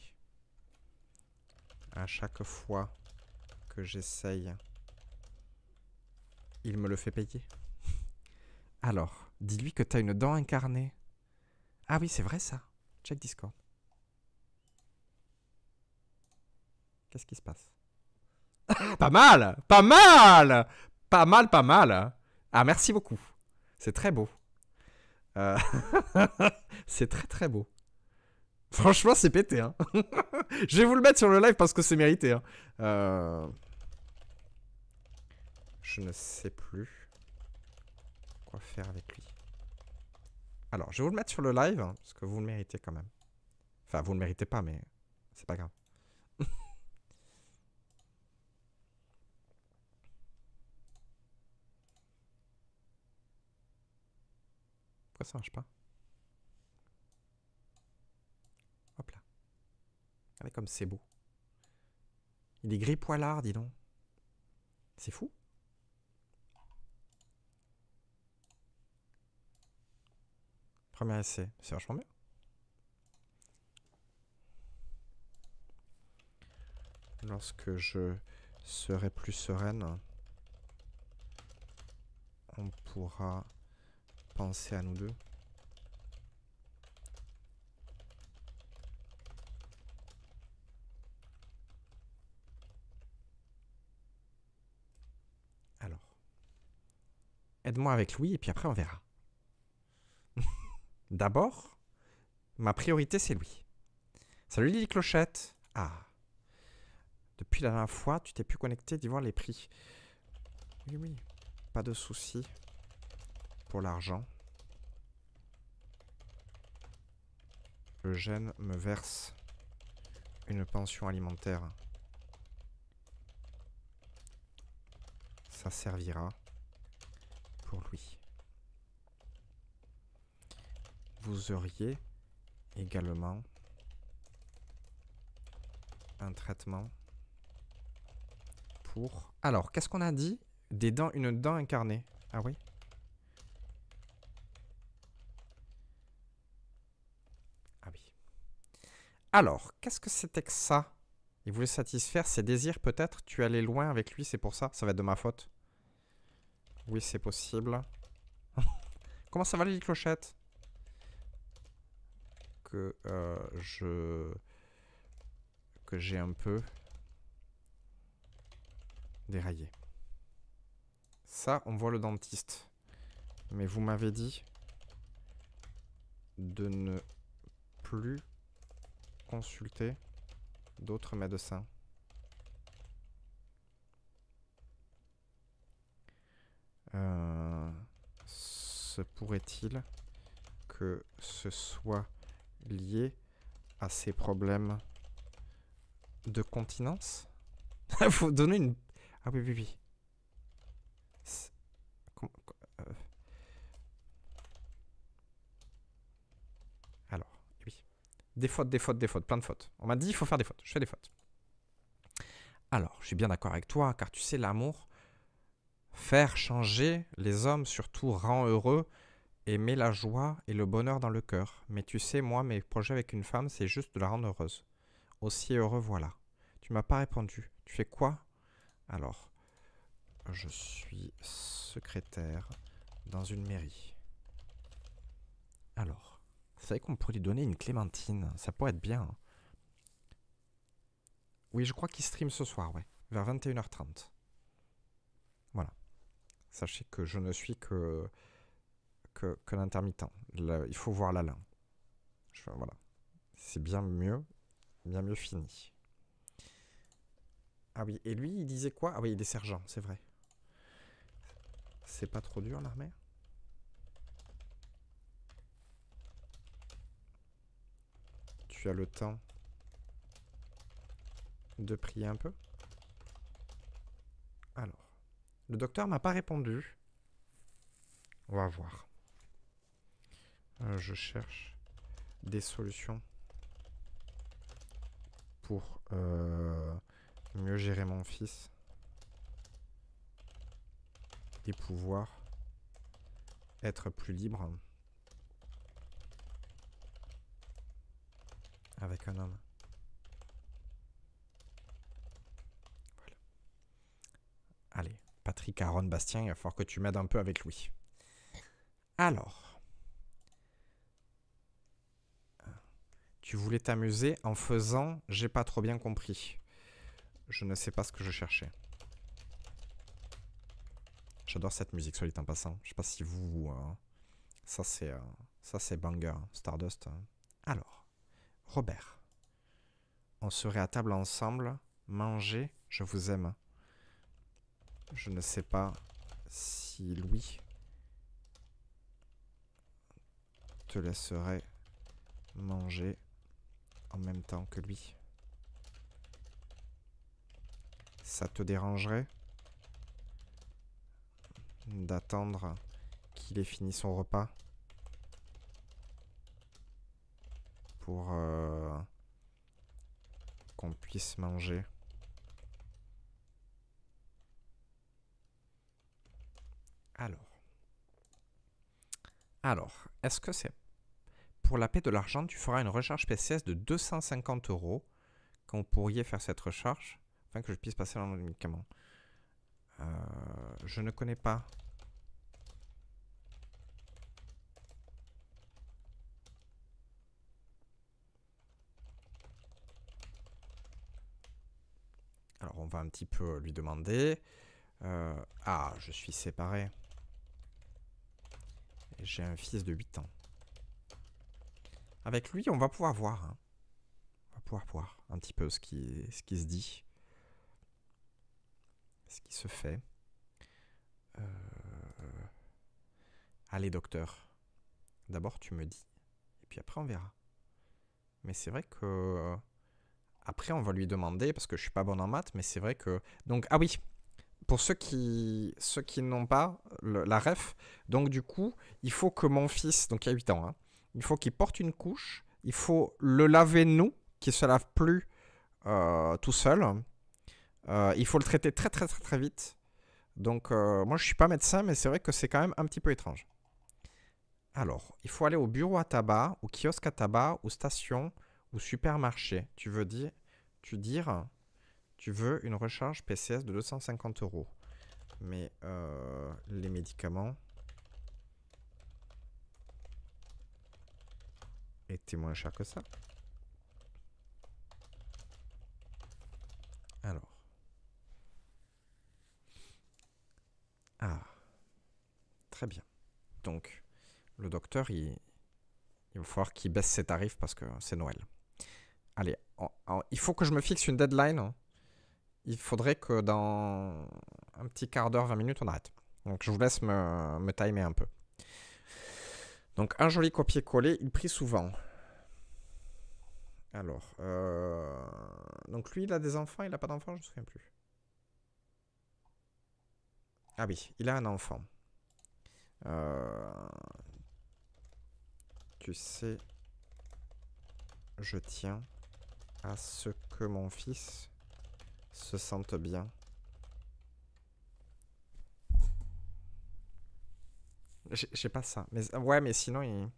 à chaque fois que j'essaye, il me le fait payer. Alors, dis-lui que t'as une dent incarnée. Ah oui, c'est vrai ça. Check Discord. Qu'est-ce qui se passe ah, Pas mal Pas mal Pas mal, pas mal Ah, merci beaucoup. C'est très beau. Euh, c'est très très beau. Franchement, c'est pété. Hein. je vais vous le mettre sur le live parce que c'est mérité. Hein. Euh, je ne sais plus quoi faire avec lui. Alors, je vais vous le mettre sur le live hein, parce que vous le méritez quand même. Enfin, vous ne le méritez pas, mais c'est pas grave. Pourquoi ça marche pas Ah, comme c'est beau. Il est gris poilard, dis donc. C'est fou. Premier essai, c'est vachement bien. Lorsque je serai plus sereine, on pourra penser à nous deux. aide-moi avec Louis et puis après on verra. D'abord, ma priorité c'est Louis. Salut Lily Clochette. Ah. Depuis la dernière fois, tu t'es plus connecté, d'y voir les prix. Oui, oui. Pas de souci pour l'argent. Eugène me verse une pension alimentaire. Ça servira lui. Vous auriez également un traitement pour... Alors, qu'est-ce qu'on a dit Des dents, une dent incarnée. Ah oui Ah oui. Alors, qu'est-ce que c'était que ça Il voulait satisfaire ses désirs peut-être Tu allais loin avec lui, c'est pour ça Ça va être de ma faute. Oui, c'est possible. Comment ça va, les clochettes Que euh, je... Que j'ai un peu... Déraillé. Ça, on voit le dentiste. Mais vous m'avez dit de ne plus consulter d'autres médecins. Euh, se pourrait-il que ce soit lié à ces problèmes de continence Il Faut donner une... Ah oui, oui, oui. Euh. Alors, oui. Des fautes, des fautes, des fautes, plein de fautes. On m'a dit il faut faire des fautes, je fais des fautes. Alors, je suis bien d'accord avec toi, car tu sais, l'amour, faire changer les hommes, surtout rend heureux et la joie et le bonheur dans le cœur. Mais tu sais, moi, mes projets avec une femme, c'est juste de la rendre heureuse. Aussi heureux, voilà. Tu m'as pas répondu. Tu fais quoi Alors, je suis secrétaire dans une mairie. Alors, c'est vrai qu'on pourrait lui donner une clémentine. Ça pourrait être bien. Hein. Oui, je crois qu'il stream ce soir, ouais. Vers 21h30. Sachez que je ne suis que, que, l'intermittent. Il faut voir la voilà. C'est bien mieux, bien mieux fini. Ah oui, et lui, il disait quoi Ah oui, il est sergent, c'est vrai. C'est pas trop dur l'armée Tu as le temps de prier un peu Alors. Le docteur m'a pas répondu. On va voir. Euh, je cherche des solutions pour euh, mieux gérer mon fils et pouvoir être plus libre avec un homme. Patrick Aaron Bastien, il va falloir que tu m'aides un peu avec lui. Alors, tu voulais t'amuser en faisant, j'ai pas trop bien compris. Je ne sais pas ce que je cherchais. J'adore cette musique, solide en passant. Je sais pas si vous... Hein. ça c'est euh, ça c'est banger, hein. Stardust. Hein. Alors, Robert, on serait à table ensemble, manger, je vous aime. Je ne sais pas si Louis te laisserait manger en même temps que lui. Ça te dérangerait d'attendre qu'il ait fini son repas pour euh, qu'on puisse manger Alors, alors est-ce que c'est pour la paix de l'argent, tu feras une recharge PCS de 250 euros quand vous pourriez faire cette recharge afin que je puisse passer dans euh, je ne connais pas. Alors on va un petit peu lui demander. Euh, ah, je suis séparé. J'ai un fils de 8 ans. Avec lui, on va pouvoir voir. Hein. On va pouvoir voir un petit peu ce qui, ce qui se dit. Ce qui se fait. Euh, allez, docteur. D'abord, tu me dis. Et puis après, on verra. Mais c'est vrai que... Euh, après, on va lui demander, parce que je suis pas bon en maths, mais c'est vrai que... Donc, ah oui, pour ceux qui, ceux qui n'ont pas la ref, donc du coup, il faut que mon fils, donc il a 8 ans, hein, il faut qu'il porte une couche, il faut le laver nous, qu'il ne se lave plus euh, tout seul. Euh, il faut le traiter très très très très vite. Donc euh, moi je suis pas médecin, mais c'est vrai que c'est quand même un petit peu étrange. Alors, il faut aller au bureau à tabac, au kiosque à tabac, aux station, au supermarché. Tu veux dire, tu dire tu veux une recharge PCS de 250 euros. Mais euh, les médicaments étaient moins chers que ça. Alors. Ah. Très bien. Donc, le docteur, il, va falloir qu'il baisse ses tarifs parce que c'est Noël. Allez, il faut que je me fixe une deadline hein il faudrait que dans un petit quart d'heure, 20 minutes, on arrête. Donc je vous laisse me, me timer un peu. Donc un joli copier-coller, il prie souvent. Alors, euh, donc lui, il a des enfants, il n'a pas d'enfants, je ne me souviens plus. Ah oui, il a un enfant. Euh, tu sais, je tiens à ce que mon fils se sentent bien. J'ai pas ça. Mais, ouais, mais sinon, il...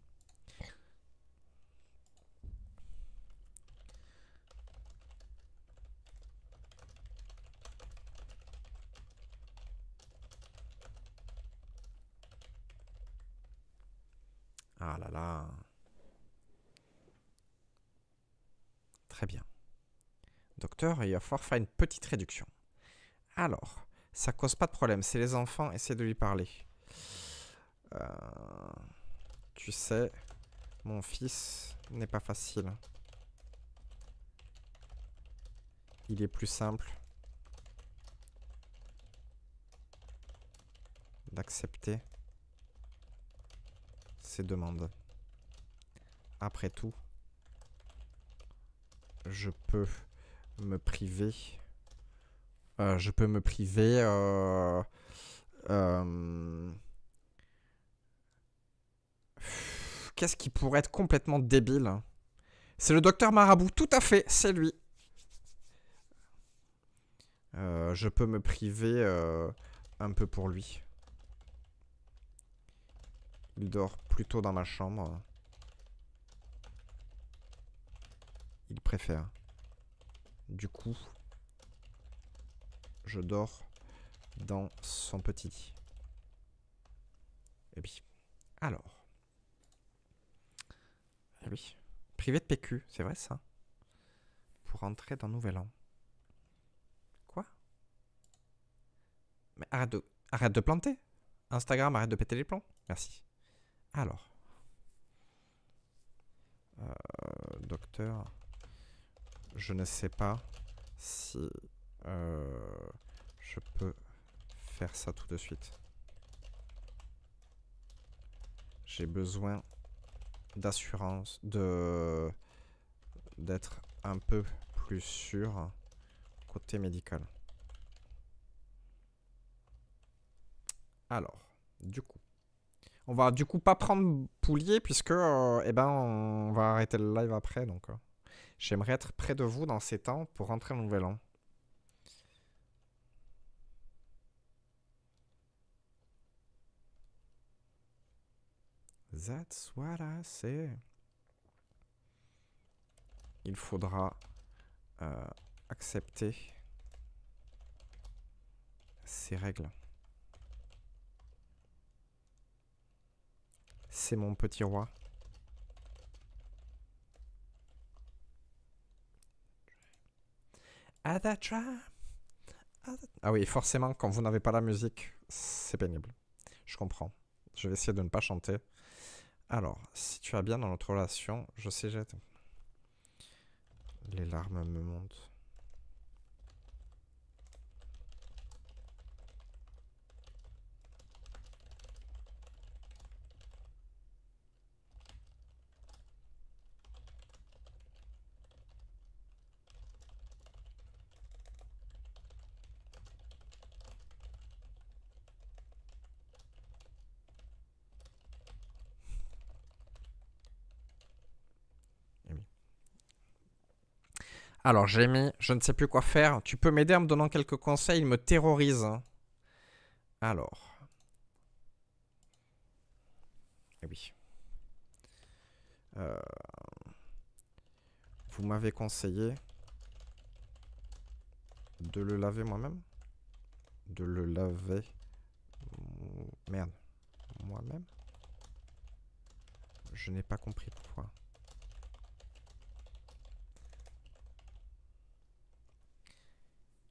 Ah là là. Très bien. Docteur, il va falloir faire une petite réduction. Alors, ça cause pas de problème. C'est les enfants, essaie de lui parler. Euh, tu sais, mon fils n'est pas facile. Il est plus simple d'accepter ses demandes. Après tout, je peux me priver. Euh, je peux me priver. Euh, euh, qu'est-ce qui pourrait être complètement débile C'est le docteur Marabout, tout à fait, c'est lui. Euh, je peux me priver un peu pour lui. Il dort plutôt dans ma chambre. Il préfère. Du coup, je dors dans son petit Et puis, alors. Et ah oui. Privé de PQ, c'est vrai ça Pour entrer dans Nouvel An. Quoi Mais arrête de, arrête de planter Instagram, arrête de péter les plans Merci. Alors. Euh, docteur je ne sais pas si euh, je peux faire ça tout de suite. J'ai besoin d'assurance, de d'être un peu plus sûr côté médical. Alors, du coup. On va du coup pas prendre Poulier puisque euh, eh ben on va arrêter le live après donc. Euh. J'aimerais être près de vous dans ces temps pour rentrer le nouvel an. That's what I say. Il faudra euh, accepter ces règles. C'est mon petit roi. Ah oui, forcément, quand vous n'avez pas la musique, c'est pénible. Je comprends. Je vais essayer de ne pas chanter. Alors, si tu as bien dans notre relation, je sais, j'ai... Les larmes me montent. Alors j'ai je ne sais plus quoi faire. Tu peux m'aider en me donnant quelques conseils, il me terrorise. Alors. Eh oui. Euh, vous m'avez conseillé de le laver moi-même De le laver... Merde. Moi-même Je n'ai pas compris pourquoi.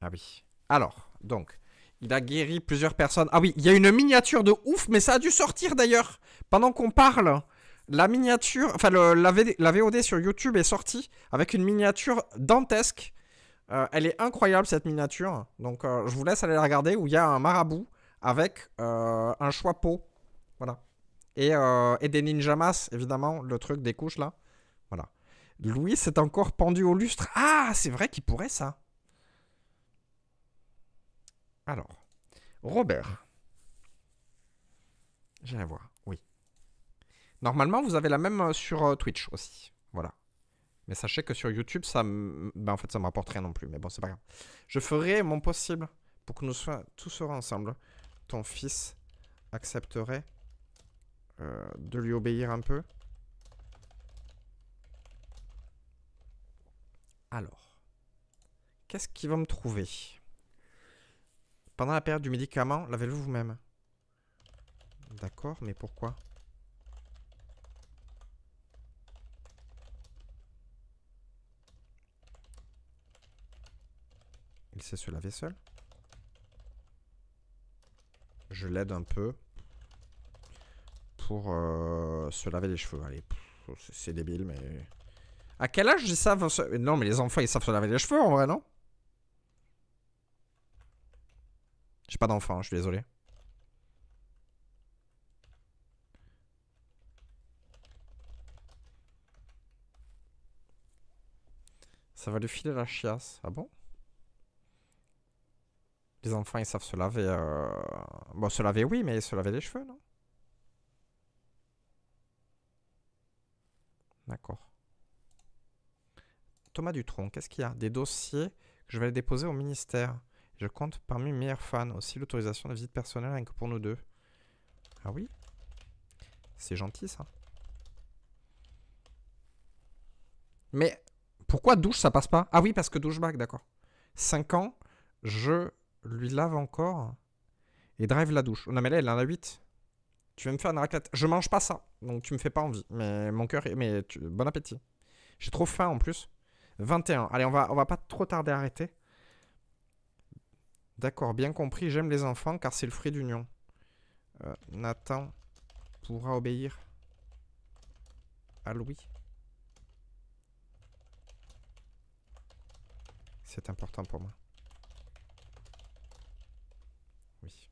Ah oui. Alors, donc, il a guéri plusieurs personnes. Ah oui, il y a une miniature de ouf, mais ça a dû sortir d'ailleurs. Pendant qu'on parle, la miniature, enfin le, la, VOD sur YouTube est sortie avec une miniature dantesque. Euh, elle est incroyable cette miniature. Donc euh, je vous laisse aller la regarder où il y a un marabout avec euh, un choix Voilà. Et, et, des ninjamas, évidemment, le truc des couches là. Voilà. Louis est encore pendu au lustre. Ah, c'est vrai qu'il pourrait ça. Alors, Robert. J'ai voir, oui. Normalement, vous avez la même euh, sur euh, Twitch aussi. Voilà. Mais sachez que sur YouTube, ça Ben, en fait, ça me rapporte rien non plus. Mais bon, c'est pas grave. Je ferai mon possible pour que nous soyons tous ensemble. Ton fils accepterait euh, de lui obéir un peu. Alors. Qu'est-ce qu'il va me trouver pendant la période du médicament, lavez-le vous-même. D'accord, mais pourquoi Il sait se laver seul. Je l'aide un peu pour euh, se laver les cheveux. Allez, c'est débile, mais... À quel âge ils savent se... Non, mais les enfants, ils savent se laver les cheveux, en vrai, non J'ai pas d'enfant, je suis désolé. Ça va lui filer la chiasse. Ah bon Les enfants, ils savent se laver. Euh, bon, se laver, oui, mais se laver les cheveux, non D'accord. Thomas Dutronc, qu'est-ce qu'il y a Des dossiers que je vais déposer au ministère. Je compte parmi mes meilleurs fans aussi l'autorisation de visite personnelle rien que pour nous deux. Ah oui C'est gentil ça. Mais pourquoi douche ça passe pas Ah oui parce que douche douchebag d'accord. 5 ans, je lui lave encore et drive la douche. Non mais là elle en a 8. Tu vas me faire une raclette. Je mange pas ça, donc tu me fais pas envie. Mais mon cœur Mais bon appétit. J'ai trop faim en plus. 21. Allez, on va, on va pas trop tarder à arrêter. D'accord, bien compris. J'aime les enfants car c'est le fruit d'union. Euh, Nathan pourra obéir à Louis. C'est important pour moi. Oui.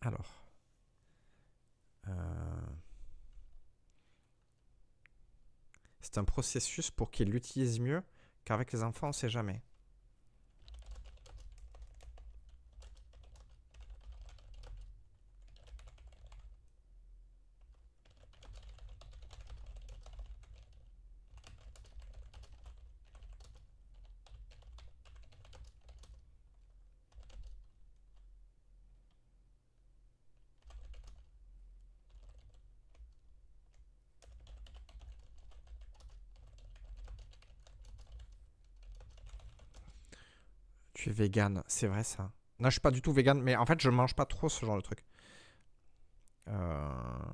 Alors. Euh, c'est un processus pour qu'il l'utilise mieux, car avec les enfants, on ne sait jamais. vegan, c'est vrai ça. Non, je suis pas du tout vegan, mais en fait, je mange pas trop ce genre de truc. Euh.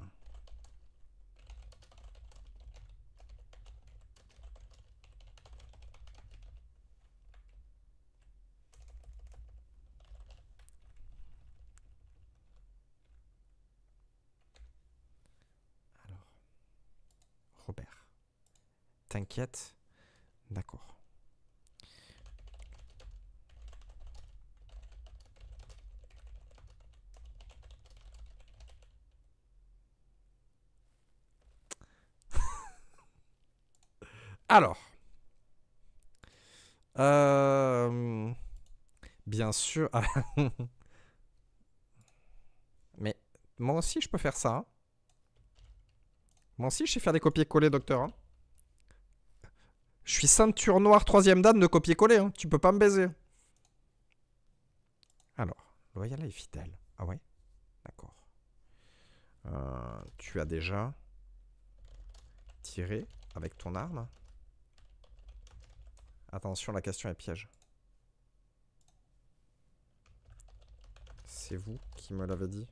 Alors, Robert, t'inquiète, d'accord. Alors, euh, bien sûr. Mais moi aussi, je peux faire ça. Hein. Moi aussi, je sais faire des copier-coller, docteur. Hein. Je suis ceinture noire, troisième dame de copier-coller. Hein. Tu peux pas me baiser. Alors, Loyal est fidèle. Ah ouais D'accord. Euh, tu as déjà tiré avec ton arme Attention, la question est piège. C'est vous qui me l'avez dit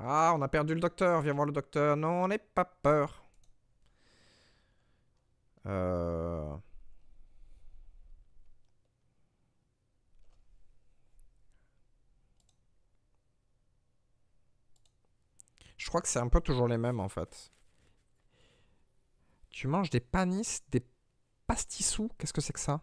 Ah, on a perdu le docteur. Viens voir le docteur. Non, on n'est pas peur. Euh... Je crois que c'est un peu toujours les mêmes en fait. Tu manges des panis, des pastissous Qu'est-ce que c'est que ça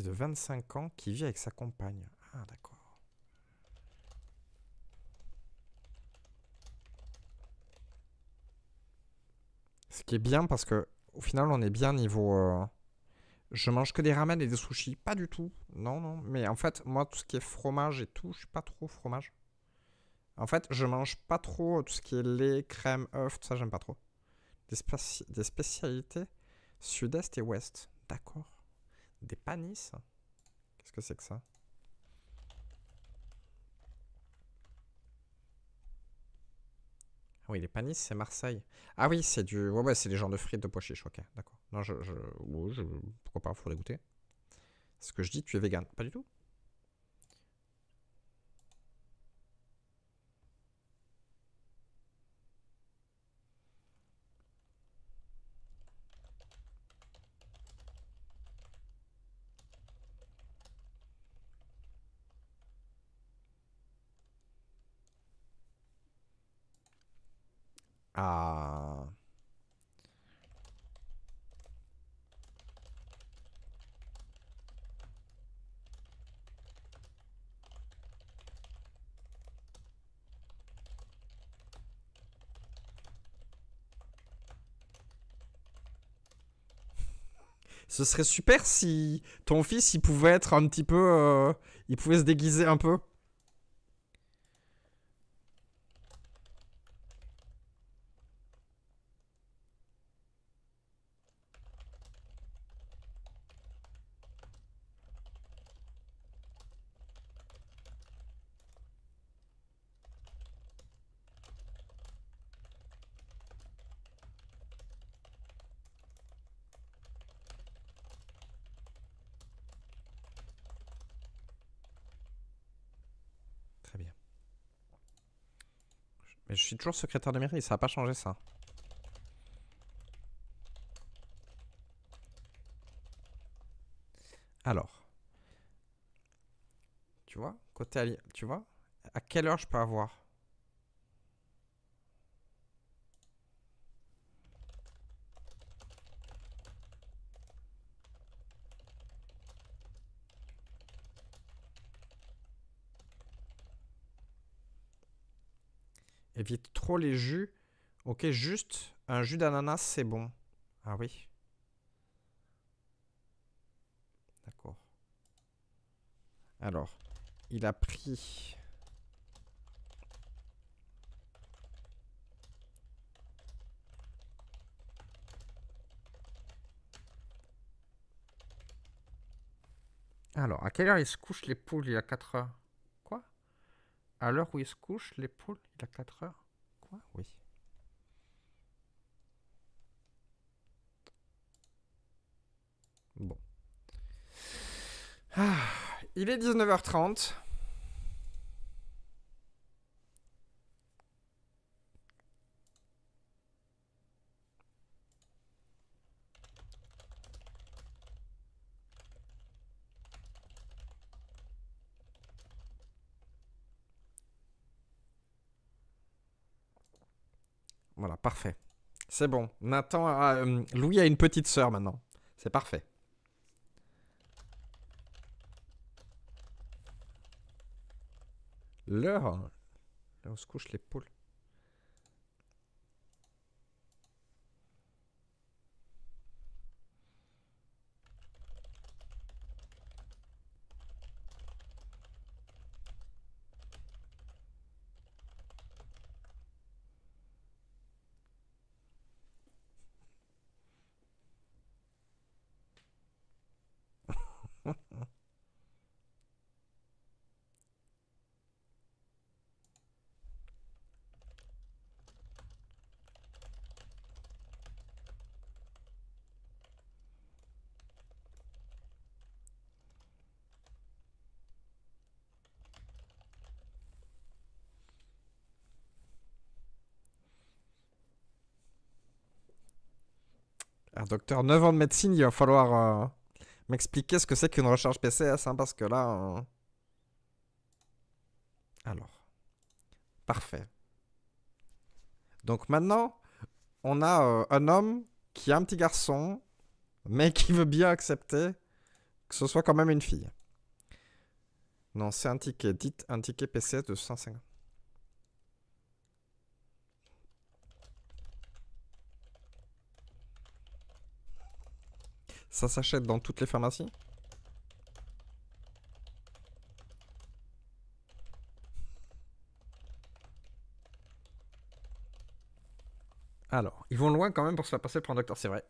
de 25 ans qui vit avec sa compagne. Ah, d'accord. Ce qui est bien parce que au final on est bien niveau. Euh, je mange que des ramen et des sushis, pas du tout. Non, non. Mais en fait, moi tout ce qui est fromage et tout, je suis pas trop fromage. En fait, je mange pas trop tout ce qui est lait, crème, œuf, tout ça, j'aime pas trop. des spécialités sud-est et ouest. D'accord. Des panis Qu'est-ce que c'est que ça Ah oui, les panis, c'est Marseille. Ah oui, c'est du... Ouais, ouais, c'est des gens de frites de pois chiches, ok, d'accord. Non, je... Pourquoi pas, faut les goûter. Ce que je dis, tu es vegan. Pas du tout Ah Ce serait super si ton fils, il pouvait être un petit peu... Euh, il pouvait se déguiser un peu. secrétaire de mairie, ça n'a pas changé ça. Alors. Tu vois Côté tu vois À quelle heure je peux avoir Évite trop les jus. Ok, juste un jus d'ananas, c'est bon. Ah oui. D'accord. Alors, il a pris... Alors, à quelle heure ils se couchent les poules Il y a 4 heures. Quoi À l'heure où ils se couchent les poules à 4 heures Quoi Oui. Bon. Ah, il est 19h30. Voilà, parfait. C'est bon. Nathan euh, Louis a une petite sœur maintenant. C'est parfait. L'heure. Là, on se couche l'épaule. Docteur, 9 ans de médecine, il va falloir euh, m'expliquer ce que c'est qu'une recharge PCS, hein, parce que là... Euh, alors. Parfait. Donc maintenant, on a euh, un homme qui a un petit garçon, mais qui veut bien accepter que ce soit quand même une fille. Non, c'est un ticket. Dites un ticket PCS de 150. Ça s'achète dans toutes les pharmacies Alors, ils vont loin quand même pour se faire passer pour un docteur, c'est vrai.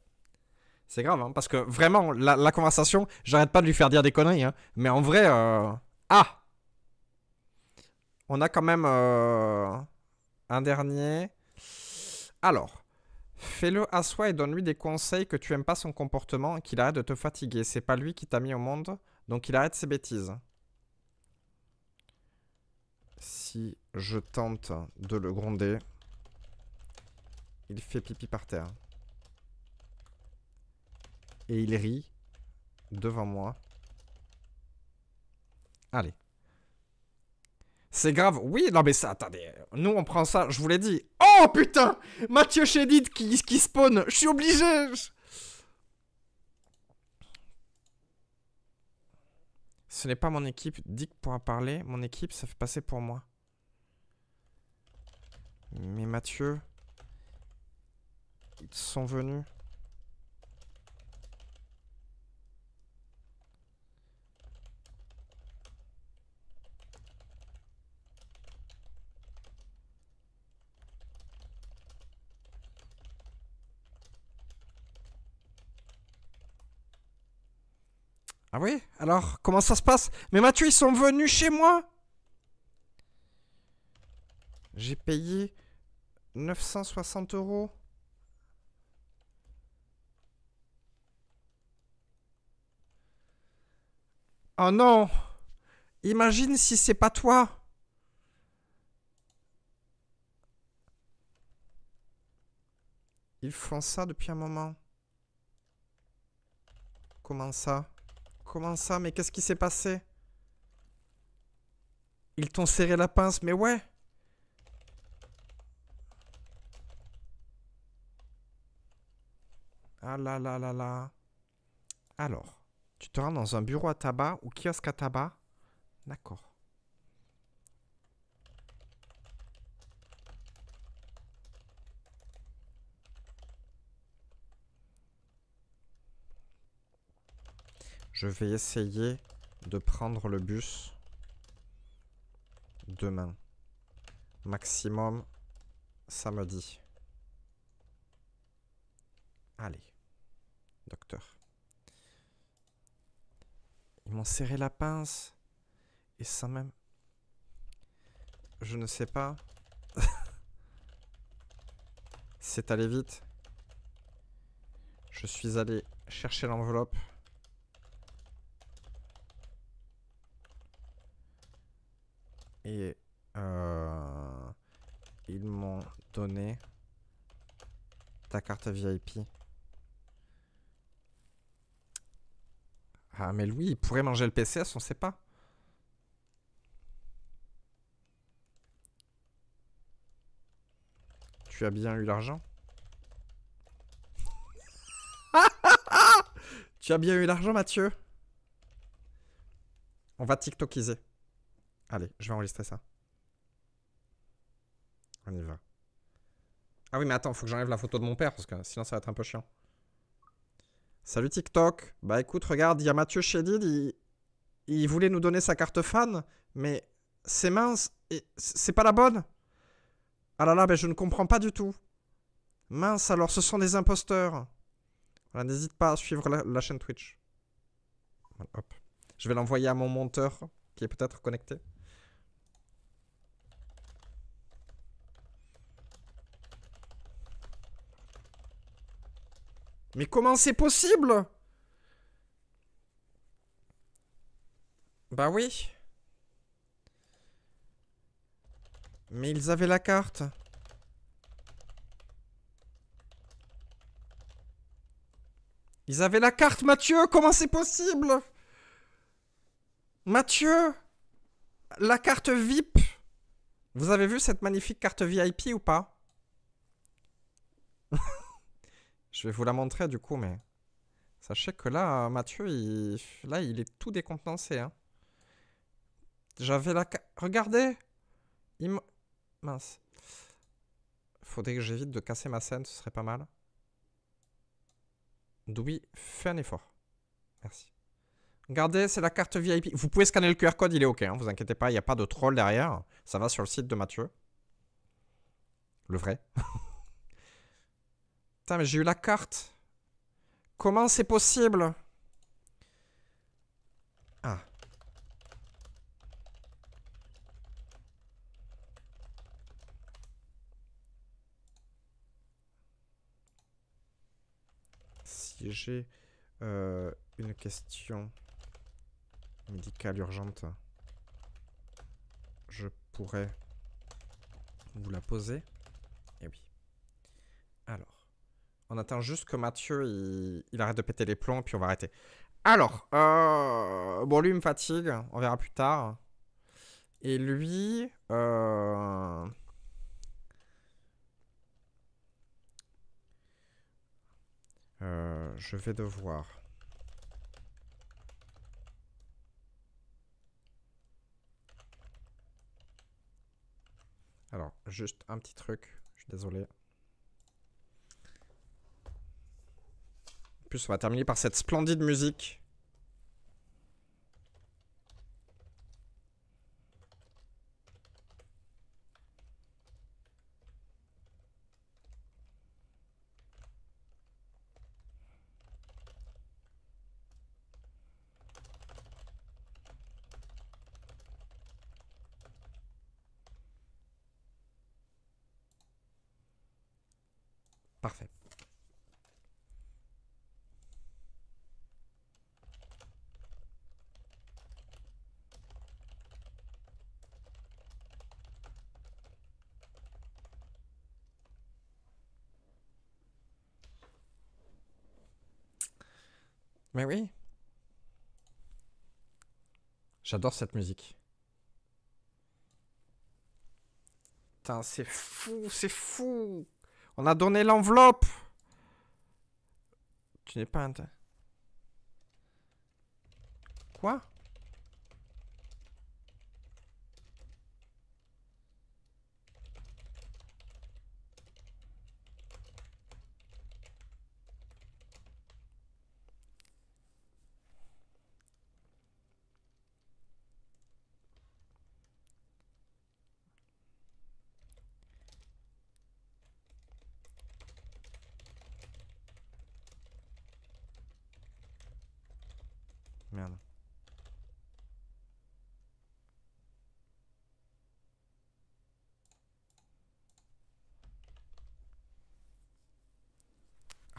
C'est grave, hein, parce que vraiment, la, conversation, j'arrête pas de lui faire dire des conneries, hein. mais en vrai, euh... ah On a quand même euh, un dernier. Alors, Fais-le à soi et donne-lui des conseils que tu aimes pas son comportement et qu'il arrête de te fatiguer. C'est pas lui qui t'a mis au monde, donc il arrête ses bêtises. Si je tente de le gronder, il fait pipi par terre. Et il rit devant moi. Allez. C'est grave. Oui, non mais ça, attendez. Nous, on prend ça, je vous l'ai dit. Oh putain Mathieu Chédid qui, qui spawn. Je suis obligé Ce n'est pas mon équipe. Dick pourra parler. Mon équipe, ça fait passer pour moi. Mais Mathieu... Ils sont venus. Ah oui Alors, comment ça se passe Mais Mathieu, ils sont venus chez moi J'ai payé 960 euros. Oh non Imagine si c'est pas toi Ils font ça depuis un moment. Comment ça Comment ça Mais qu'est-ce qui s'est passé Ils t'ont serré la pince, mais ouais Ah là là là là. Alors, tu te rends dans un bureau à tabac ou kiosque à tabac D'accord. Je vais essayer de prendre le bus demain. Maximum samedi. Allez, docteur. Ils m'ont serré la pince. Et ça même... Je ne sais pas. C'est allé vite. Je suis allé chercher l'enveloppe. et euh, ils m'ont donné ta carte VIP. Ah mais lui, il pourrait manger le PCS, on sait pas. Tu as bien eu l'argent Tu as bien eu l'argent Mathieu On va TikTokiser. Allez, je vais enregistrer ça. On y va. Ah oui, mais attends, faut que j'enlève la photo de mon père, parce que sinon ça va être un peu chiant. Salut TikTok. Bah écoute, regarde, il y a Mathieu Chédid, il... voulait nous donner sa carte fan, mais c'est mince, et c'est pas la bonne. Ah là là, mais je ne comprends pas du tout. Mince, alors ce sont des imposteurs. Voilà, n'hésite pas à suivre la, chaîne Twitch. hop. Je vais l'envoyer à mon monteur qui est peut-être connecté. Mais comment c'est possible Bah oui. Mais ils avaient la carte. Ils avaient la carte, Mathieu Comment c'est possible Mathieu La carte VIP Vous avez vu cette magnifique carte VIP ou pas Je vais vous la montrer du coup, mais... Sachez que là, Mathieu, il... là, il est tout décontenancé. Hein. J'avais la... Regardez Mince. Faudrait que j'évite de casser ma scène, ce serait pas mal. Doubi, fais un effort. Merci. Regardez, c'est la carte VIP. Vous pouvez scanner le QR code, il est OK. Hein, vous inquiétez pas, il n'y a pas de troll derrière. Ça va sur le site de Mathieu. Le vrai. mais j'ai eu la carte. Comment c'est possible Ah. Si j'ai euh, une question médicale urgente, je pourrais vous la poser. Et eh oui. Alors. On attend juste que Mathieu, il, arrête de péter les plombs, puis on va arrêter. Alors, euh, bon, lui, il me fatigue. On verra plus tard. Et lui... Euh, euh, je vais devoir... Alors, juste un petit truc. Je suis désolé. plus, on va terminer par cette splendide musique oui. J'adore cette musique. Putain, c'est fou, c'est fou. On a donné l'enveloppe. Tu n'es pas un... Quoi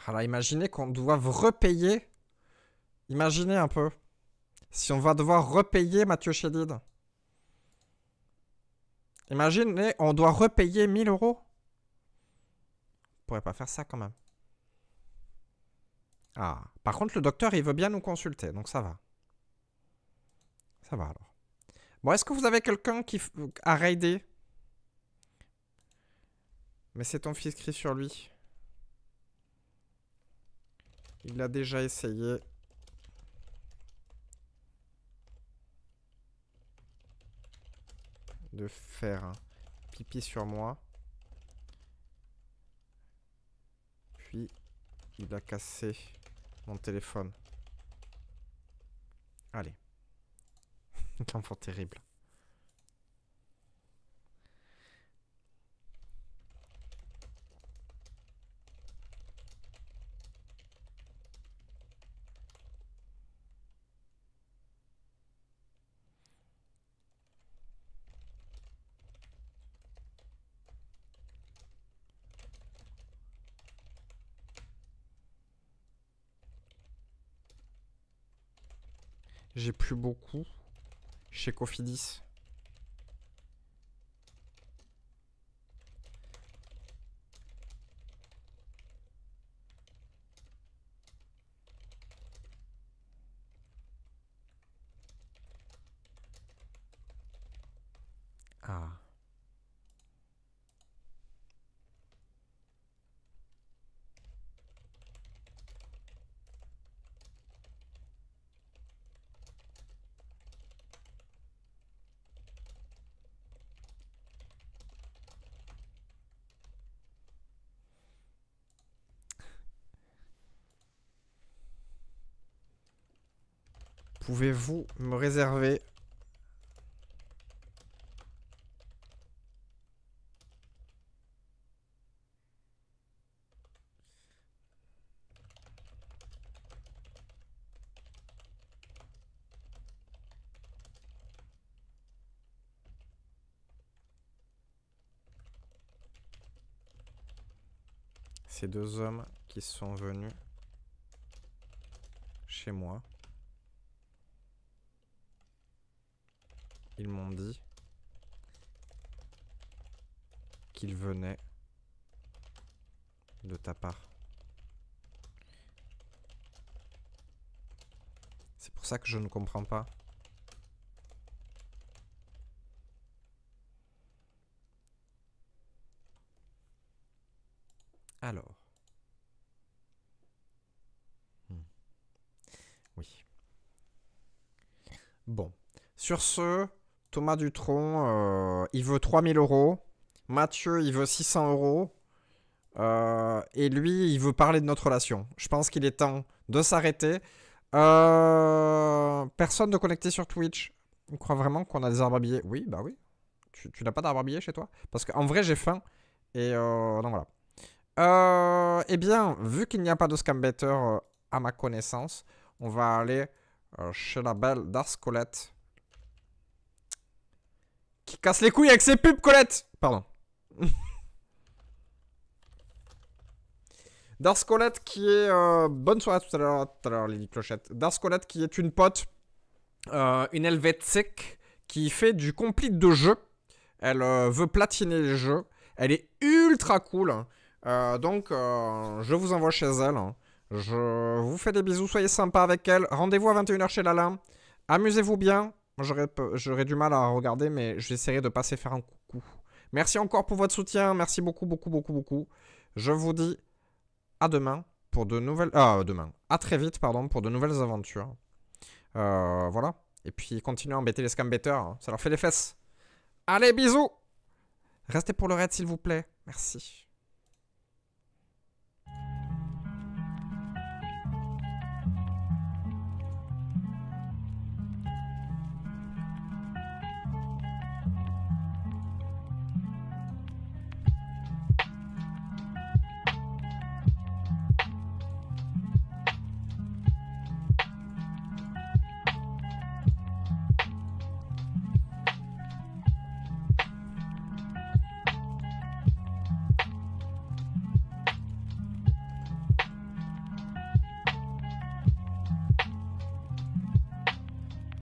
Alors imaginez qu'on doive repayer. Imaginez un peu. Si on va devoir repayer Mathieu Chédid. Imaginez, on doit repayer 1000 euros. On pourrait pas faire ça quand même. Ah, par contre, le docteur, il veut bien nous consulter, donc ça va. Ça va alors. Bon, est-ce que vous avez quelqu'un qui a raidé Mais c'est ton fils crie sur lui. Il a déjà essayé. De faire pipi sur moi. Puis, il a cassé mon téléphone. Allez. Enfant terrible. J'ai plus beaucoup. Chez Cofidis. pouvez-vous me réserver ces deux hommes qui sont venus chez moi. Ils m'ont dit qu'il venait de ta part. C'est pour ça que je ne comprends pas. Alors. Hmm. Oui. Bon. Sur ce, Thomas Dutron, euh, il veut 3000 euros. Mathieu, il veut 600 euros. Euh, et lui, il veut parler de notre relation. Je pense qu'il est temps de s'arrêter. Euh, personne de connecté sur Twitch. On croit vraiment qu'on a des arbres à billets. Oui, bah oui. Tu, n'as pas d'arbres à billets chez toi Parce qu'en vrai, j'ai faim. Et donc voilà. eh bien, vu qu'il n'y a pas de scam à ma connaissance, on va aller chez la belle Scolette. Qui casse les couilles avec ses pubs, Colette Pardon. Dars Colette qui est... Euh, bonne soirée tout à l'heure, tout à l'heure, Lily Clochette. Colette qui est une pote, euh, une helvétique, qui fait du complete de jeu. Elle euh, veut platiner les jeux. Elle est ultra cool. Hein. Euh, donc, je vous envoie chez elle. Hein. Je vous fais des bisous, soyez sympa avec elle. Rendez-vous à 21h chez Lalin. Amusez-vous bien. J'aurais du mal à regarder, mais j'essaierai de passer faire un coucou. Merci encore pour votre soutien. Merci beaucoup, beaucoup, beaucoup, beaucoup. Je vous dis à demain pour de nouvelles... Ah, demain. À très vite, pardon, pour de nouvelles aventures. Euh, voilà. Et puis, continuez à embêter les scam hein. Ça leur fait les fesses. Allez, bisous Restez pour le raid, s'il vous plaît. Merci.